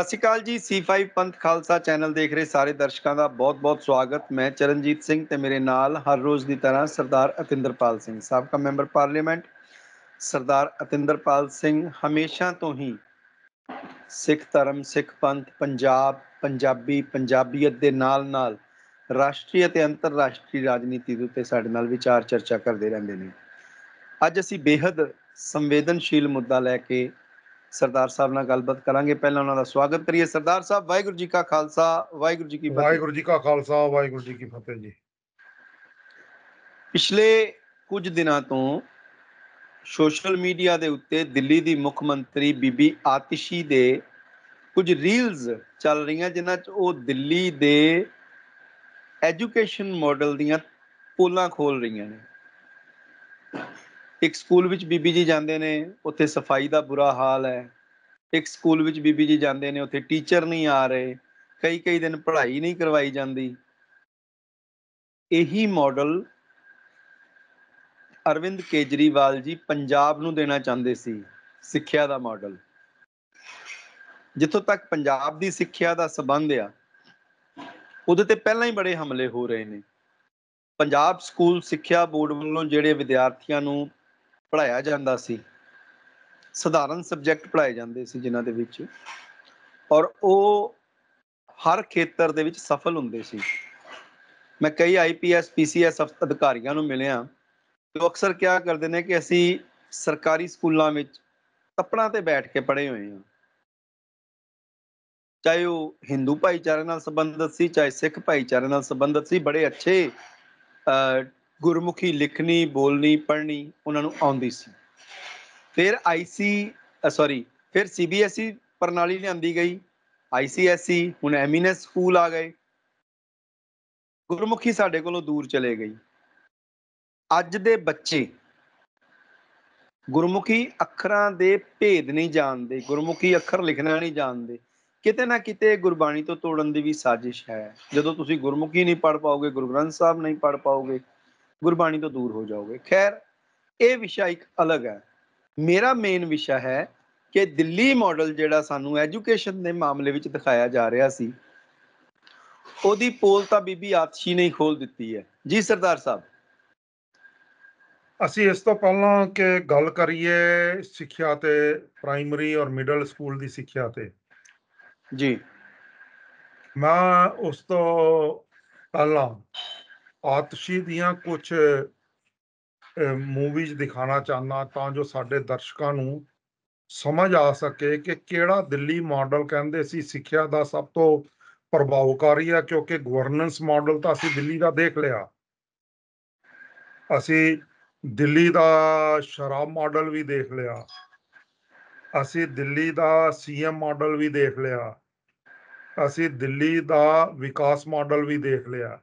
ਸਤਿ ਸ਼੍ਰੀ ਅਕਾਲ ਜੀ C5 ਪੰਥ ਖਾਲਸਾ ਚੈਨਲ ਦੇਖ ਰਹੇ ਸਾਰੇ ਦਰਸ਼ਕਾਂ ਦਾ ਬਹੁਤ-ਬਹੁਤ ਸਵਾਗਤ ਮੈਂ ਚਰਨਜੀਤ ਸਿੰਘ ਤੇ ਮੇਰੇ ਨਾਲ ਹਰ ਰੋਜ਼ ਦੀ ਤਰ੍ਹਾਂ ਸਰਦਾਰ ਅਤਿੰਦਰਪਾਲ ਸਿੰਘ ਸਾਬਕਾ ਮੈਂਬਰ ਪਾਰਲੀਮੈਂਟ ਸਰਦਾਰ ਅਤਿੰਦਰਪਾਲ ਸਿੰਘ ਹਮੇਸ਼ਾ ਤੋਂ ਹੀ ਸਿੱਖ ਧਰਮ ਸਿੱਖ ਪੰਥ ਪੰਜਾਬ ਪੰਜਾਬੀ ਪੰਜਾਬੀਅਤ ਦੇ ਨਾਲ-ਨਾਲ ਰਾਸ਼ਟਰੀ ਅਤੇ ਅੰਤਰਰਾਸ਼ਟਰੀ ਰਾਜਨੀਤੀ ਦੇ ਉੱਤੇ ਸਾਡੇ ਨਾਲ ਵਿਚਾਰ ਚਰਚਾ ਕਰਦੇ ਰਹਿੰਦੇ ਨੇ ਅੱਜ ਅਸੀਂ ਬੇਹਦ ਸੰਵੇਦਨਸ਼ੀਲ ਮੁੱਦਾ ਲੈ ਕੇ ਸਰਦਾਰ ਸਾਹਿਬ ਨਾਲ ਗੱਲਬਾਤ ਕਰਾਂਗੇ ਪਹਿਲਾਂ ਉਹਨਾਂ ਦਾ ਸਵਾਗਤ ਕਰੀਏ ਸਰਦਾਰ ਸਾਹਿਬ ਵਾਹਿਗੁਰੂ ਜੀ ਕਾ ਖਾਲਸਾ ਵਾਹਿਗੁਰੂ ਜੀ ਕੀ ਫਤਿਹ ਵਾਹਿਗੁਰੂ ਜੀ ਕਾ ਖਾਲਸਾ ਵਾਹਿਗੁਰੂ ਜੀ ਕੀ ਫਤਿਹ ਜੀ ਪਿਛਲੇ ਕੁਝ ਦਿਨਾਂ ਤੋਂ ਸੋਸ਼ਲ ਮੀਡੀਆ ਦੇ ਉੱਤੇ ਦਿੱਲੀ ਦੀ ਮੁੱਖ ਮੰਤਰੀ ਬੀਬੀ ਆਤਿਸ਼ੀ ਦੇ ਕੁਝ ਰੀਲਸ ਚੱਲ ਰਹੀਆਂ ਜਿਨ੍ਹਾਂ 'ਚ ਉਹ ਦਿੱਲੀ ਦੇ ਐਜੂਕੇਸ਼ਨ ਮਾਡਲ ਦੀਆਂ ਪੋਲਾਂ ਖੋਲ ਰਹੀਆਂ ਨੇ ਇੱਕ ਸਕੂਲ ਵਿੱਚ ਬੀਬੀ ਜੀ ਜਾਂਦੇ ਨੇ ਉੱਥੇ ਸਫਾਈ ਦਾ ਬੁਰਾ ਹਾਲ ਹੈ ਇੱਕ ਸਕੂਲ ਵਿੱਚ ਬੀਬੀ ਜੀ ਜਾਂਦੇ ਨੇ ਉੱਥੇ ਟੀਚਰ ਨਹੀਂ ਆ ਰਹੇ ਕਈ ਕਈ ਦਿਨ ਪੜ੍ਹਾਈ ਨਹੀਂ ਕਰਵਾਈ ਜਾਂਦੀ ਇਹੀ ਮਾਡਲ ਅਰਵਿੰਦ ਕੇਜਰੀਵਾਲ ਜੀ ਪੰਜਾਬ ਨੂੰ ਦੇਣਾ ਚਾਹੁੰਦੇ ਸੀ ਸਿੱਖਿਆ ਦਾ ਮਾਡਲ ਜਿੱਥੋਂ ਤੱਕ ਪੰਜਾਬ ਦੀ ਸਿੱਖਿਆ ਦਾ ਸਬੰਧ ਆ ਉਹਦੇ ਤੇ ਪਹਿਲਾਂ ਹੀ ਬੜੇ ਹਮਲੇ ਹੋ ਰਹੇ ਨੇ ਪੰਜਾਬ ਸਕੂਲ ਸਿੱਖਿਆ ਬੋਰਡ ਵੱਲੋਂ ਜਿਹੜੇ ਵਿਦਿਆਰਥੀਆਂ ਨੂੰ ਪੜਾਇਆ ਜਾਂਦਾ ਸੀ ਸਧਾਰਨ ਸਬਜੈਕਟ ਪੜਾਏ ਜਾਂਦੇ ਸੀ ਜਿਨ੍ਹਾਂ ਦੇ ਵਿੱਚ ਔਰ ਉਹ ਹਰ ਖੇਤਰ ਦੇ ਵਿੱਚ ਸਫਲ ਹੁੰਦੇ ਸੀ ਮੈਂ ਕਈ ਆਈਪੀਐਸ ਪੀਸੀਐਸ ਅਧਿਕਾਰੀਆਂ ਨੂੰ ਮਿਲਿਆ ਤੇ ਉਹ ਅਕਸਰ ਕਿਹਾ ਕਰਦੇ ਨੇ ਕਿ ਅਸੀਂ ਸਰਕਾਰੀ ਸਕੂਲਾਂ ਵਿੱਚ ਤਪੜਾਂ ਤੇ ਬੈਠ ਕੇ ਪੜੇ ਹੋਏ ਹਾਂ ਚਾਹੇ ਉਹ ਹਿੰਦੂ ਭਾਈਚਾਰੇ ਨਾਲ ਸੰਬੰਧਿਤ ਸੀ ਚਾਹੇ ਸਿੱਖ ਭਾਈਚਾਰੇ ਨਾਲ ਸੰਬੰਧਿਤ ਸੀ ਬੜੇ ਅੱਛੇ ਗੁਰਮੁਖੀ ਲਿਖਣੀ ਬੋਲਣੀ ਪੜ੍ਹਨੀ ਉਹਨਾਂ ਨੂੰ ਆਉਂਦੀ ਸੀ ਫਿਰ ਆਈਸੀ ਸੌਰੀ ਫਿਰ ਸੀਬੀਐਸਈ e ਪ੍ਰਣਾਲੀ ਲਿਆਂਦੀ ਗਈ ਆਈਸੀਐਸਈ e, ਹੁਣ ਐਮਿਨਸ ਸਕੂਲ ਆ ਗਏ ਗੁਰਮੁਖੀ ਸਾਡੇ ਕੋਲੋਂ ਦੂਰ ਚਲੇ ਗਈ ਅੱਜ ਦੇ ਬੱਚੇ ਗੁਰਮੁਖੀ ਅੱਖਰਾਂ ਦੇ ਭੇਦ ਨਹੀਂ ਜਾਣਦੇ ਗੁਰਮੁਖੀ ਅੱਖਰ ਲਿਖਣਾ ਨਹੀਂ ਜਾਣਦੇ ਕਿਤੇ ਨਾ ਕਿਤੇ ਗੁਰਬਾਣੀ ਤੋਂ ਤੋੜਨ ਦੀ ਵੀ ਸਾਜ਼ਿਸ਼ ਹੈ ਜਦੋਂ ਤੁਸੀਂ ਗੁਰਮੁਖੀ ਨਹੀਂ ਪੜ ਪਾਓਗੇ ਗੁਰੂ ਗ੍ਰੰਥ ਸਾਹਿਬ ਨਹੀਂ ਪੜ ਪਾਓਗੇ ਗੁਰਬਾਣੀ ਤੋਂ ਦੂਰ ਹੋ ਜਾਓਗੇ ਖੈਰ ਇਹ ਵਿਸ਼ਾ ਇੱਕ ਅਲੱਗ ਹੈ ਮੇਰਾ ਮੇਨ ਵਿਸ਼ਾ ਹੈ ਕਿ ਦਿੱਲੀ ਮਾਡਲ ਜਿਹੜਾ ਸਾਨੂੰ ਐਜੂਕੇਸ਼ਨ ਦੇ ਮਾਮਲੇ ਵਿੱਚ ਦਿਖਾਇਆ ਜਾ ਰਿਹਾ ਸੀ ਉਹਦੀ ਪੋਲ ਤਾਂ ਬੀਬੀ ਆਤਸ਼ੀ ਨੇ ਖੋਲ ਦਿੱਤੀ ਹੈ ਜੀ ਸਰਦਾਰ ਸਾਹਿਬ ਅਸੀਂ ਇਸ ਤੋਂ ਪਹਿਲਾਂ ਕਿ ਗੱਲ ਕਰੀਏ ਸਿੱਖਿਆ ਤੇ ਪ੍ਰਾਇਮਰੀ ਔਰ ਮਿਡਲ ਸਕੂਲ ਦੀ ਸਿੱਖਿਆ ਤੇ ਜੀ ਮੈਂ ਉਸ ਤੋਂ ਪਹਿਲਾਂ ਆਤਸ਼ੀ ਦੀਆਂ ਕੁਝ ਮੂਵੀਜ਼ ਦਿਖਾਣਾ ਚਾਹਨਾ ਤਾਂ ਜੋ ਸਾਡੇ ਦਰਸ਼ਕਾਂ ਨੂੰ ਸਮਝ ਆ ਸਕੇ ਕਿ ਕਿਹੜਾ ਦਿੱਲੀ ਮਾਡਲ ਕਹਿੰਦੇ ਸੀ ਸਿੱਖਿਆ ਦਾ ਸਭ ਤੋਂ ਪ੍ਰਭਾਵਕਾਰੀ ਆ ਕਿਉਂਕਿ ਗਵਰਨੈਂਸ ਮਾਡਲ ਤਾਂ ਅਸੀਂ ਦਿੱਲੀ ਦਾ ਦੇਖ ਲਿਆ ਅਸੀਂ ਦਿੱਲੀ ਦਾ ਸ਼ਰਾਬ ਮਾਡਲ ਵੀ ਦੇਖ ਲਿਆ ਅਸੀਂ ਦਿੱਲੀ ਦਾ ਸੀਐਮ ਮਾਡਲ ਵੀ ਦੇਖ ਲਿਆ ਅਸੀਂ ਦਿੱਲੀ ਦਾ ਵਿਕਾਸ ਮਾਡਲ ਵੀ ਦੇਖ ਲਿਆ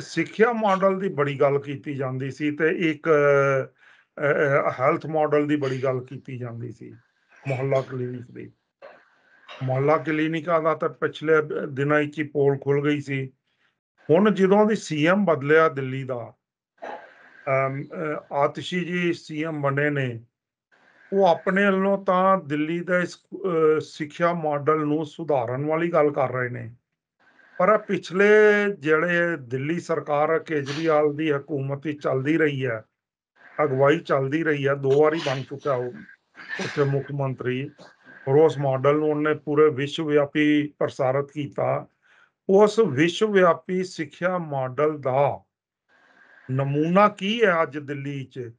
ਸਿੱਖਿਆ ਮਾਡਲ ਦੀ ਬੜੀ ਗੱਲ ਕੀਤੀ ਜਾਂਦੀ ਸੀ ਤੇ ਇੱਕ ਹੈਲਥ ਮਾਡਲ ਦੀ ਬੜੀ ਗੱਲ ਕੀਤੀ ਜਾਂਦੀ ਸੀ ਮੁਹੱਲਾ ਕਲੀਨਿਕ ਦੀ ਮੁਹੱਲਾ ਕਲੀਨਿਕ ਦਾ ਤਾਂ ਪਿਛਲੇ ਦਿਨਾਂ ਹੀ ਪੋਲ ਖੁੱਲ ਗਈ ਸੀ ਹੁਣ ਜਦੋਂ ਦੀ ਸੀਐਮ ਬਦਲਿਆ ਦਿੱਲੀ ਦਾ ਆਤਸ਼ੀ ਜੀ ਸੀਐਮ ਬਣੇ ਨੇ ਉਹ ਆਪਣੇ ਵੱਲੋਂ ਤਾਂ ਦਿੱਲੀ ਦਾ ਇਸ ਸਿੱਖਿਆ ਮਾਡਲ ਨੂੰ ਸੁਧਾਰਨ ਵਾਲੀ ਗੱਲ ਕਰ ਰਹੇ ਨੇ ਪਰ ਪਿਛਲੇ ਜਿਹੜੇ ਦਿੱਲੀ ਸਰਕਾਰ ਕੇਜਰੀਵਾਲ ਦੀ ਹਕੂਮਤ ਹੀ ਚੱਲਦੀ ਰਹੀ ਹੈ ਅਗਵਾਈ ਚੱਲਦੀ ਰਹੀ ਹੈ ਦੋ ਵਾਰੀ ਬਣ ਚੁੱਕਾ ਉਹ ਉੱਥੇ ਮੁੱਖ ਮੰਤਰੀ ਰੋਸ ਮਾਡਲ ਨੂੰ ਉਹਨੇ ਪੂਰੇ ਵਿਸ਼ਵ ਵਿਆਪੀ ਪ੍ਰਸਾਰਿਤ ਕੀਤਾ ਉਸ ਵਿਸ਼ਵ ਵਿਆਪੀ ਸਿੱਖਿਆ ਮਾਡਲ ਦਾ ਨਮੂਨਾ ਕੀ ਹੈ ਅੱਜ ਦਿੱਲੀ 'ਚ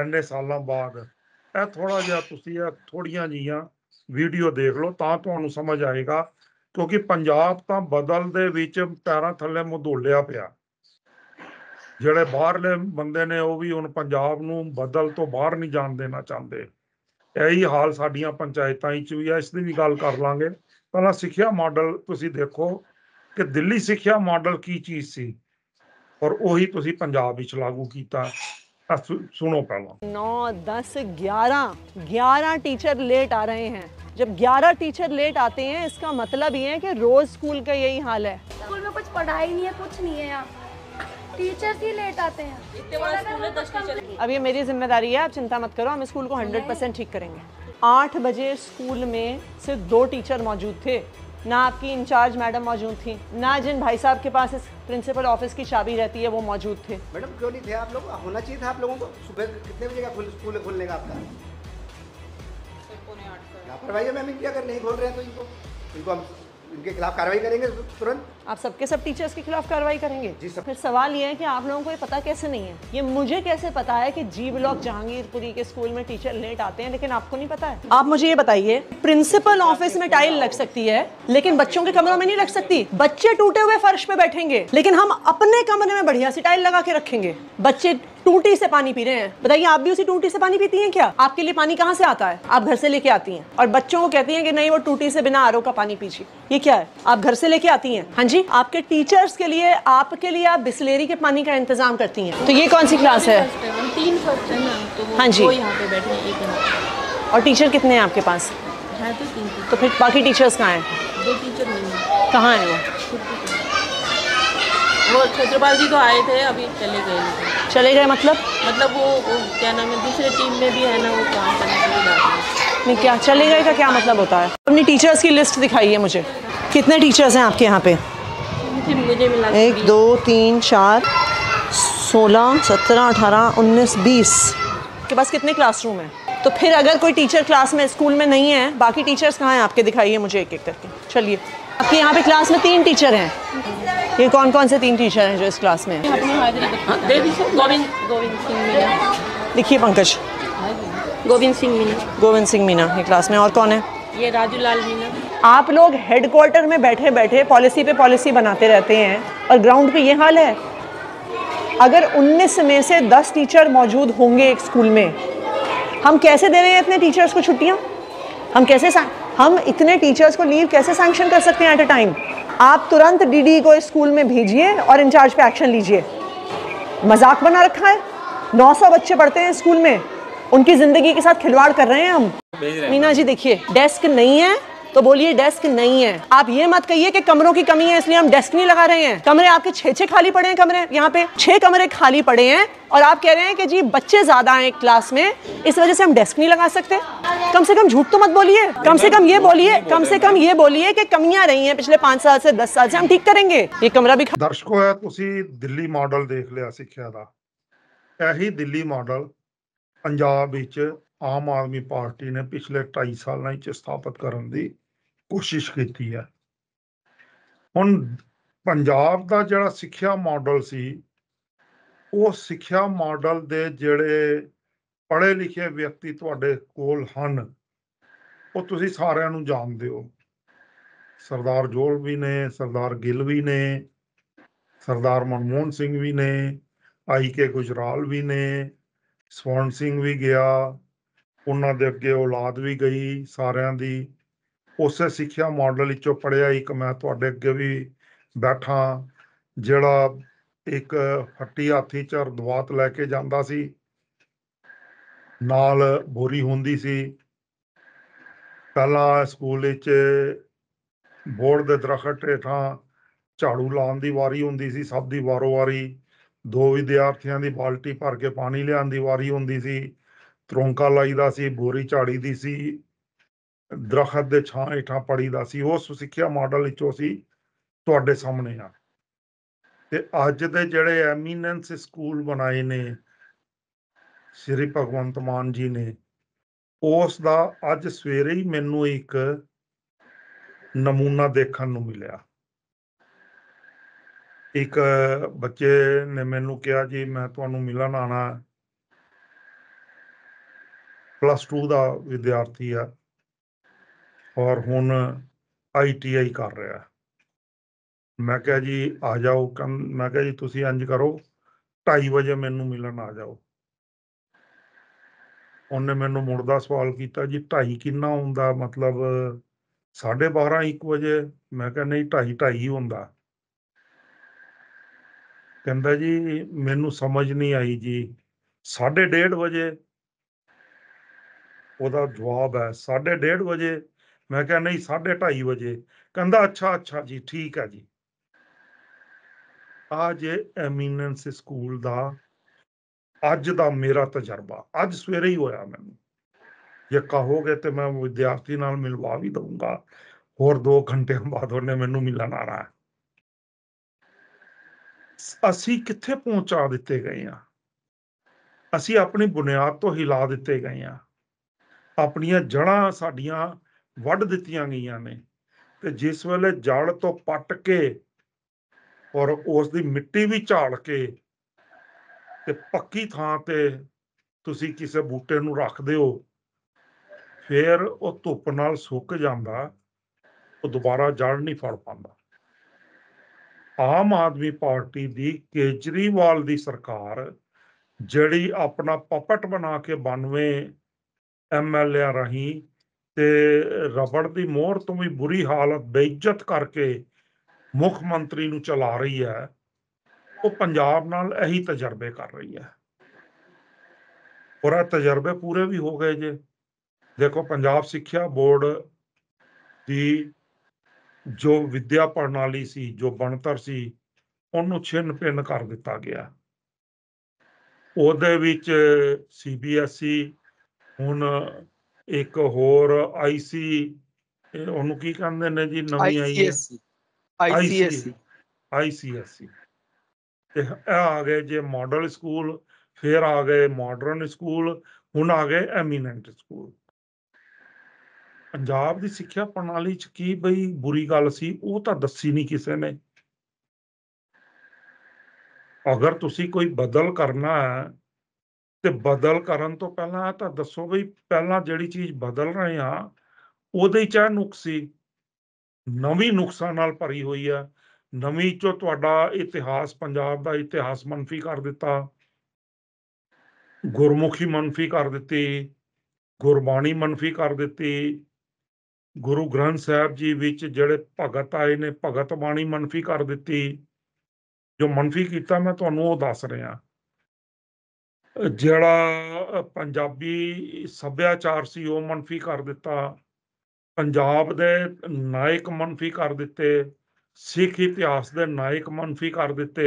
ਐਨੇ ਸਾਲਾਂ ਬਾਅਦ ਇਹ ਥੋੜਾ ਜਿਹਾ ਤੁਸੀਂ ਇਹ ਥੋੜੀਆਂ ਜੀਆਂ ਵੀਡੀਓ ਦੇਖ ਲਓ ਤਾਂ ਤੁਹਾਨੂੰ ਸਮਝ ਆਏਗਾ ਕਿਉਂਕਿ ਪੰਜਾਬ ਤਾਂ ਬਦਲ ਦੇ ਵਿੱਚ ਪੈਰਾਂ ਥੱਲੇ ਮਧੋਲਿਆ ਪਿਆ ਜਿਹੜੇ ਬਾਹਰਲੇ ਬੰਦੇ ਨੇ ਉਹ ਵੀ ਹੁਣ ਪੰਜਾਬ ਨੂੰ ਬਦਲ ਤੋਂ ਬਾਹਰ ਨਹੀਂ ਜਾਣ ਦੇਣਾ ਚਾਹੁੰਦੇ ਇਹੀ ਹਾਲ ਸਾਡੀਆਂ ਪੰਚਾਇਤਾਂ ਵਿੱਚ ਵੀ ਹੈ ਇਸ ਦੀ ਵੀ ਗੱਲ ਕਰ ਲਾਂਗੇ ਪਹਿਲਾਂ ਸਿੱਖਿਆ ਮਾਡਲ ਤੁਸੀਂ ਦੇਖੋ ਕਿ ਦਿੱਲੀ ਸਿੱਖਿਆ ਮਾਡਲ ਕੀ ਚੀਜ਼ ਸੀ ਔਰ ਉਹੀ ਤੁਸੀਂ ਪੰਜਾਬ ਵਿੱਚ ਲਾਗੂ ਕੀਤਾ ਸੁਣੋ ਪਹਿਲਾਂ 9 10 11 11 ਟੀਚਰ ਲੇਟ ਆ ਰਹੇ ਹਨ जब 11 टीचर लेट आते हैं इसका मतलब ये है कि रोज़ स्कूल का यही हाल है स्कूल में कुछ पढ़ाई नहीं है कुछ नहीं है यहाँ टीचर्स ही लेट आते हैं अब ये मेरी जिम्मेदारी है आप चिंता मत करो हम स्कूल को 100 परसेंट ठीक करेंगे आठ बजे स्कूल में सिर्फ दो टीचर मौजूद थे ना आपकी इंचार्ज मैडम मौजूद थी ना जिन भाई साहब के पास इस प्रिंसिपल ऑफिस की चाबी रहती है वो मौजूद थे मैडम क्यों नहीं थे आप लोग होना चाहिए था आप लोगों को सुबह कितने बजे का स्कूल खुलने का आपका लापरवाही मैम इनकी अगर नहीं खोल रहे हैं तो इनको इनको हम इनके खिलाफ कार्रवाई करेंगे तुरंत आप सबके सब टीचर्स के खिलाफ कार्रवाई करेंगे जी सब फिर सवाल ये है कि आप लोगों को ये पता कैसे नहीं है ये मुझे कैसे पता है कि जी ब्लॉक जहांगीरपुरी के स्कूल में टीचर लेट आते हैं लेकिन आपको नहीं पता है आप मुझे ये बताइए प्रिंसिपल ऑफिस में टाइल लग सकती है लेकिन बच्चों के कमरों में नहीं लग सकती बच्चे टूटे हुए फर्श पे बैठेंगे लेकिन हम अपने कमरे में बढ़िया सी टाइल लगा के रखेंगे बच्चे टूटी से पानी पी रहे हैं बताइए आप भी उसी टूटी से पानी पीती हैं क्या आपके लिए पानी कहाँ से आता है आप घर से लेके आती हैं और बच्चों को कहती हैं कि नहीं वो टूटी से बिना आरओ का पानी पीछे ये क्या है आप घर से लेके आती हैं हाँ जी आपके टीचर्स के लिए आपके लिए आप बिस्लेरी के पानी का इंतजाम करती हैं तो ये कौन सी क्लास है तो हाँ जी और टीचर कितने हैं आपके पास तो, तो फिर बाकी टीचर्स कहाँ हैं कहाँ हैं वो वो छत्रपाल जी तो आए थे अभी चले गए चले गए मतलब मतलब वो, वो क्या नाम है दूसरे टीम में भी है ना वो काम करने के लिए जाते नहीं क्या चले गए का क्या मतलब होता है अपनी टीचर्स की लिस्ट दिखाई है मुझे कितने टीचर्स हैं आपके यहाँ पे मुझे, मुझे मिला एक दो तीन चार सोलह सत्रह अठारह उन्नीस बीस के पास कितने क्लासरूम हैं तो फिर अगर कोई टीचर क्लास में स्कूल में नहीं है बाकी टीचर्स कहाँ हैं आपके दिखाइए मुझे एक एक करके चलिए आपके यहाँ पे क्लास में तीन टीचर हैं ये कौन कौन से तीन टीचर हैं जो इस क्लास में हाँ, देखिए पंकज गोविंद सिंह मीना गोविंद सिंह मीना ये क्लास में और कौन है ये राजू लाल मीना आप लोग हेडक्वार्टर में बैठे बैठे पॉलिसी पे पॉलिसी बनाते रहते हैं और ग्राउंड पे ये हाल है अगर 19 में से 10 टीचर मौजूद होंगे एक स्कूल में हम कैसे दे रहे हैं इतने टीचर्स को छुट्टियाँ हम कैसे हम इतने टीचर्स को लीव कैसे सैंक्शन कर सकते हैं एट अ टाइम आप तुरंत डीडी e को स्कूल में भेजिए और इंचार्ज पे एक्शन लीजिए मजाक बना रखा है 900 बच्चे पढ़ते हैं स्कूल में उनकी ज़िंदगी के साथ खिलवाड़ कर रहे हैं हम मीना जी देखिए डेस्क नहीं है तो बोलिए डेस्क नहीं है आप ये मत कहिए कि कमरों की कमी है इसलिए हम डेस्क नहीं लगा रहे हैं कमरे आपके छे छे खाली पड़े हैं कमरे यहाँ पे छह कमरे खाली पड़े हैं और आप कह रहे हैं कि जी बच्चे ज़्यादा हैं क्लास में इस वजह से हम डेस्क नहीं लगा सकते कम से कम झूठ तो मत बोलिए कम से कम ये बोलिए कम से कम ये बोलिए कि कमियां रही हैं ਪਿਛਲੇ 5 ਸਾਲ ਸੇ 10 ਸਾਲ ਸੇ ਹਮ ਠੀਕ ਕਰਾਂਗੇ ਇਹ ਕਮਰਾ ਵੀ ਦਰਸ਼ਕੋ ਹੈ ਤੁਸੀਂ ਦਿੱਲੀ ਮਾਡਲ ਦੇਖ ਲਿਆ ਸਿੱਖਿਆ ਦਾ ਇਹੀ ਦਿੱਲੀ ਮਾਡਲ ਪੰਜਾਬ ਵਿੱਚ ਆਮ ਆਦਮੀ ਪਾਰਟੀ ਨੇ ਪਿਛਲੇ 2.5 ਸਾਲਾਂ ਵਿੱਚ ਸਥਾਪਿਤ ਕਰਨ ਦੀ ਕੋਸ਼ਿਸ਼ ਕੀਤੀ ਹੈ ਹੁਣ ਪੰਜਾਬ ਦਾ ਜਿਹੜਾ ਸਿੱਖਿਆ ਮਾਡਲ ਸੀ ਉਹ ਸਿੱਖਿਆ ਮਾਡਲ ਦੇ ਜਿਹੜੇ ਪੜ੍ਹੇ ਲਿਖੇ ਵਿਅਕਤੀ ਤੁਹਾਡੇ ਕੋਲ ਹਨ ਉਹ ਤੁਸੀਂ ਸਾਰਿਆਂ ਨੂੰ ਜਾਣਦੇ ਹੋ ਸਰਦਾਰ ਜੋਲ ਵੀ ਨੇ ਸਰਦਾਰ ਗਿੱਲ ਵੀ ਨੇ ਸਰਦਾਰ ਮਨਮੋਹਨ ਸਿੰਘ ਵੀ ਨੇ ਆਈ ਕੇ ਗੁਜਰਾਲ ਵੀ ਨੇ ਸਵਰਨ ਸਿੰਘ ਵੀ ਗਿਆ ਉਹਨਾਂ ਦੇ ਅੱਗੇ ਔਲਾਦ ਵੀ ਗਈ ਸਾਰਿਆਂ ਦੀ ਉਸੇ ਸਿੱਖਿਆ ਮਾਡਲ ਵਿੱਚੋਂ ਪੜਿਆ ਇੱਕ ਮੈਂ ਤੁਹਾਡੇ ਅੱਗੇ ਵੀ ਬੈਠਾ ਜਿਹੜਾ ਇੱਕ ਹੱਟੀ ਹਾਥੀ ਚਰ ਦਵਾਤ ਲੈ ਕੇ ਜਾਂਦਾ ਸੀ ਨਾਲ ਬੋਰੀ ਹੁੰਦੀ ਸੀ ਪਹਿਲਾਂ ਸਕੂਲ ਵਿੱਚ ਬੋਰਡ ਦੇ ਦਰਖਤ ਹੇਠਾਂ ਝਾੜੂ ਲਾਉਣ ਦੀ ਵਾਰੀ ਹੁੰਦੀ ਸੀ ਸਭ ਦੀ ਵਾਰੋ ਵਾਰੀ ਦੋ ਵਿਦਿਆਰਥੀਆਂ ਦੀ ਬਾਲਟੀ ਭਰ ਕੇ ਪਾਣੀ ਲਿਆਉਣ ਦੀ ਵਾਰੀ ਹੁੰਦੀ ਸੀ ਤਰੋਂਕਾ ਲਾਈਦਾ ਸੀ ਬੋਰੀ ਝਾੜੀ ਦੀ ਸੀ ਦਰਖਤ ਦੇ ਛਾਂ ਹੇਠਾਂ ਪੜੀਦਾ ਸੀ ਉਸ ਸਿੱਖਿਆ ਮਾਡਲ ਵਿੱਚੋਂ ਸੀ ਤੁਹਾਡੇ ਸਾਹਮਣੇ ਆ ਤੇ ਅੱਜ ਦੇ ਜਿਹੜੇ ਐਮੀਨੈਂਸ ਸਕੂਲ ਬਣਾਏ ਨੇ ਸ੍ਰੀ ਭਗਵੰਤ ਮਾਨ ਜੀ ਨੇ ਉਸ ਦਾ ਅੱਜ ਸਵੇਰੇ ਹੀ ਮੈਨੂੰ ਇੱਕ ਨਮੂਨਾ ਦੇਖਣ ਨੂੰ ਮਿਲਿਆ ਇੱਕ ਬੱਚੇ ਨੇ ਮੈਨੂੰ ਕਿਹਾ ਜੀ ਮੈਂ ਤੁਹਾਨੂੰ ਮਿਲਣ ਆਣਾ ਪਲੱਸ 2 ਦਾ ਵਿਦਿਆਰਥੀ ਆ ਔਰ ਹੁਣ ਆਈਟੀਆਈ ਕਰ ਰਿਹਾ ਮੈਂ ਕਿਹਾ ਜੀ ਆ ਜਾਓ ਮੈਂ ਕਿਹਾ ਜੀ ਤੁਸੀਂ ਅੰਜ ਕਰੋ 2:30 ਵਜੇ ਮੈਨੂੰ ਮਿਲਣ ਆ ਜਾਓ ਉਹਨੇ ਮੈਨੂੰ ਦਾ ਸਵਾਲ ਕੀਤਾ ਜੀ ਢਾਈ ਕਿੰਨਾ ਹੁੰਦਾ ਮਤਲਬ 12:30 1 ਵਜੇ ਮੈਂ ਕਿਹਾ ਨਹੀਂ ਢਾਈ ਢਾਈ ਹੁੰਦਾ ਕਹਿੰਦਾ ਜੀ ਮੈਨੂੰ ਸਮਝ ਨਹੀਂ ਆਈ ਜੀ 1:30 ਵਜੇ ਉਹਦਾ ਜਵਾਬ ਹੈ 1:30 ਵਜੇ ਮੈਂ ਕਿਹਾ ਨਹੀਂ 2:30 ਵਜੇ ਕਹਿੰਦਾ ਅੱਛਾ ਅੱਛਾ ਜੀ ਠੀਕ ਹੈ ਜੀ ਆ ਜੇ ਐਮੀਨੈਂਸ ਸਕੂਲ ਦਾ ਅੱਜ ਦਾ ਮੇਰਾ ਤਜਰਬਾ ਅੱਜ ਸਵੇਰੇ ਹੀ ਹੋਇਆ ਮੈਨੂੰ ਜੇ ਕਹੋਗੇ ਤੇ ਮੈਂ ਵਿਦਿਆਰਥੀ ਨਾਲ ਮਿਲਵਾ ਵੀ ਦਊਂਗਾ ਹੋਰ 2 ਘੰਟੇ ਬਾਅਦ ਉਹਨੇ ਮੈਨੂੰ ਮਿਲਣ ਆਣਾ ਅਸੀਂ ਕਿੱਥੇ ਪਹੁੰਚਾ ਦਿੱਤੇ ਗਏ ਆ ਅਸੀਂ ਆਪਣੀ ਬੁਨਿਆਦ ਤੋਂ ਹਿਲਾ ਦਿੱਤੇ ਗਏ ਆ ਆਪਣੀਆਂ ਜੜਾਂ ਸਾਡੀਆਂ ਵੱਢ ਦਿੱਤੀਆਂ ਗਈਆਂ ਨੇ ਤੇ ਜਿਸ ਵੇਲੇ ਜੜ ਤੋਂ ਪੱਟ ਕੇ ਔਰ ਉਸ ਦੀ ਮਿੱਟੀ ਵੀ ਝਾੜ ਕੇ ਤੇ ਪੱਕੀ ਥਾਂ ਤੇ ਤੁਸੀਂ ਕਿਸੇ ਬੂਟੇ ਨੂੰ ਰੱਖਦੇ ਹੋ ਫਿਰ ਉਹ ਧੁੱਪ ਨਾਲ ਸੁੱਕ ਜਾਂਦਾ ਉਹ ਦੁਬਾਰਾ ਜੜ ਨਹੀਂ ਫੜ ਪਾਉਂਦਾ ਆਮ ਆਦਮੀ ਪਾਰਟੀ ਦੀ ਕੇਜਰੀਵਾਲ ਦੀ ਸਰਕਾਰ ਜਿਹੜੀ ਆਪਣਾ ਪਪਟ ਬਣਾ ਕੇ 92 ਐਮਐਲਏ ਰਹੀ ਤੇ ਰਬੜ ਦੀ ਮੋਹਰ ਤੋਂ ਵੀ ਬੁਰੀ ਹਾਲਤ ਬੇਇੱਜ਼ਤ ਕਰਕੇ ਮੁੱਖ ਮੰਤਰੀ ਨੂੰ ਚਲਾ ਰਹੀ ਹੈ ਉਹ ਪੰਜਾਬ ਨਾਲ ਇਹੀ ਤਜਰਬੇ ਕਰ ਰਹੀ ਹੈ ਪੁਰਾ ਤਜਰਬੇ ਪੂਰੇ ਵੀ ਹੋ ਗਏ ਜੇ ਦੇਖੋ ਪੰਜਾਬ ਸਿੱਖਿਆ ਬੋਰਡ ਦੀ ਜੋ ਵਿਦਿਆ ਪ੍ਰਣਾਲੀ ਸੀ ਜੋ ਬਣਤਰ ਸੀ ਉਹਨੂੰ ਛਿੰਨ ਪਿੰਨ ਕਰ ਦਿੱਤਾ ਗਿਆ ਉਹਦੇ ਵਿੱਚ ਸੀਬੀਐਸਈ ਹੁਣ ਇੱਕ ਹੋਰ ਆਈਸੀ ਉਹਨੂੰ ਕੀ ਕਹਿੰਦੇ ਨੇ ਜੀ ਨਵੀਂ ਆਈ ਹੈ ਆਈਸੀਐਸਈ ਆਈਸੀਐਸਈ ਤੇ ਆ ਗਏ ਜੇ ਮਾਡਲ ਸਕੂਲ ਫਿਰ ਆ ਗਏ ਮਾਡਰਨ ਸਕੂਲ ਹੁਣ ਆ ਗਏ ਐਮੀਨੈਂਟ ਸਕੂਲ ਪੰਜਾਬ ਦੀ ਸਿੱਖਿਆ ਪ੍ਰਣਾਲੀ ਚ ਕੀ ਬਈ ਬੁਰੀ ਗੱਲ ਸੀ ਉਹ ਤਾਂ ਦੱਸੀ ਨਹੀਂ ਕਿਸੇ ਨੇ ਅਗਰ ਤੁਸੀਂ ਕੋਈ ਬਦਲ ਕਰਨਾ ਹੈ ਤੇ ਬਦਲ ਕਰਨ ਤੋਂ ਪਹਿਲਾਂ ਤਾਂ ਦੱਸੋ ਬਈ ਪਹਿਲਾਂ ਜਿਹੜੀ ਚੀਜ਼ ਬਦਲ ਰਹੇ ਆ ਉਹਦੇ ਚ ਨੁਕਸੀ ਨਵੀਂ ਨੁਕਸਾਨ ਨਾਲ ਭਰੀ ਹੋਈ ਆ ਨਵੀਂ ਚੋ ਤੁਹਾਡਾ ਇਤਿਹਾਸ ਪੰਜਾਬ ਦਾ ਇਤਿਹਾਸ ਮੰਨਫੀ ਕਰ ਦਿੱਤਾ ਗੁਰਮੁਖੀ ਮੰਨਫੀ ਕਰ ਦਿੱਤੀ ਗੁਰਬਾਣੀ ਮੰਨਫੀ ਕਰ ਦਿੱਤੀ ਗੁਰੂ ਗ੍ਰੰਥ ਸਾਹਿਬ ਜੀ ਵਿੱਚ ਜਿਹੜੇ ਭਗਤ ਆਏ ਨੇ ਭਗਤ ਬਾਣੀ ਮੰਨਫੀ ਕਰ ਦਿੱਤੀ ਜੋ ਮੰਨਫੀ ਕੀਤਾ ਮੈਂ ਤੁਹਾਨੂੰ ਉਹ ਦੱਸ ਰਿਹਾ ਜਿਹੜਾ ਪੰਜਾਬੀ ਸੱਭਿਆਚਾਰ ਸੀ ਉਹ ਮੰਨਫੀ ਕਰ ਦਿੱਤਾ ਪੰਜਾਬ ਦੇ ਨਾਇਕ ਮੰਨਫੀ ਕਰ ਦਿੱਤੇ ਸਿੱਖ ਇਤਿਹਾਸ ਦੇ ਨਾਇਕ ਮੰਨਫੀ ਕਰ ਦਿੱਤੇ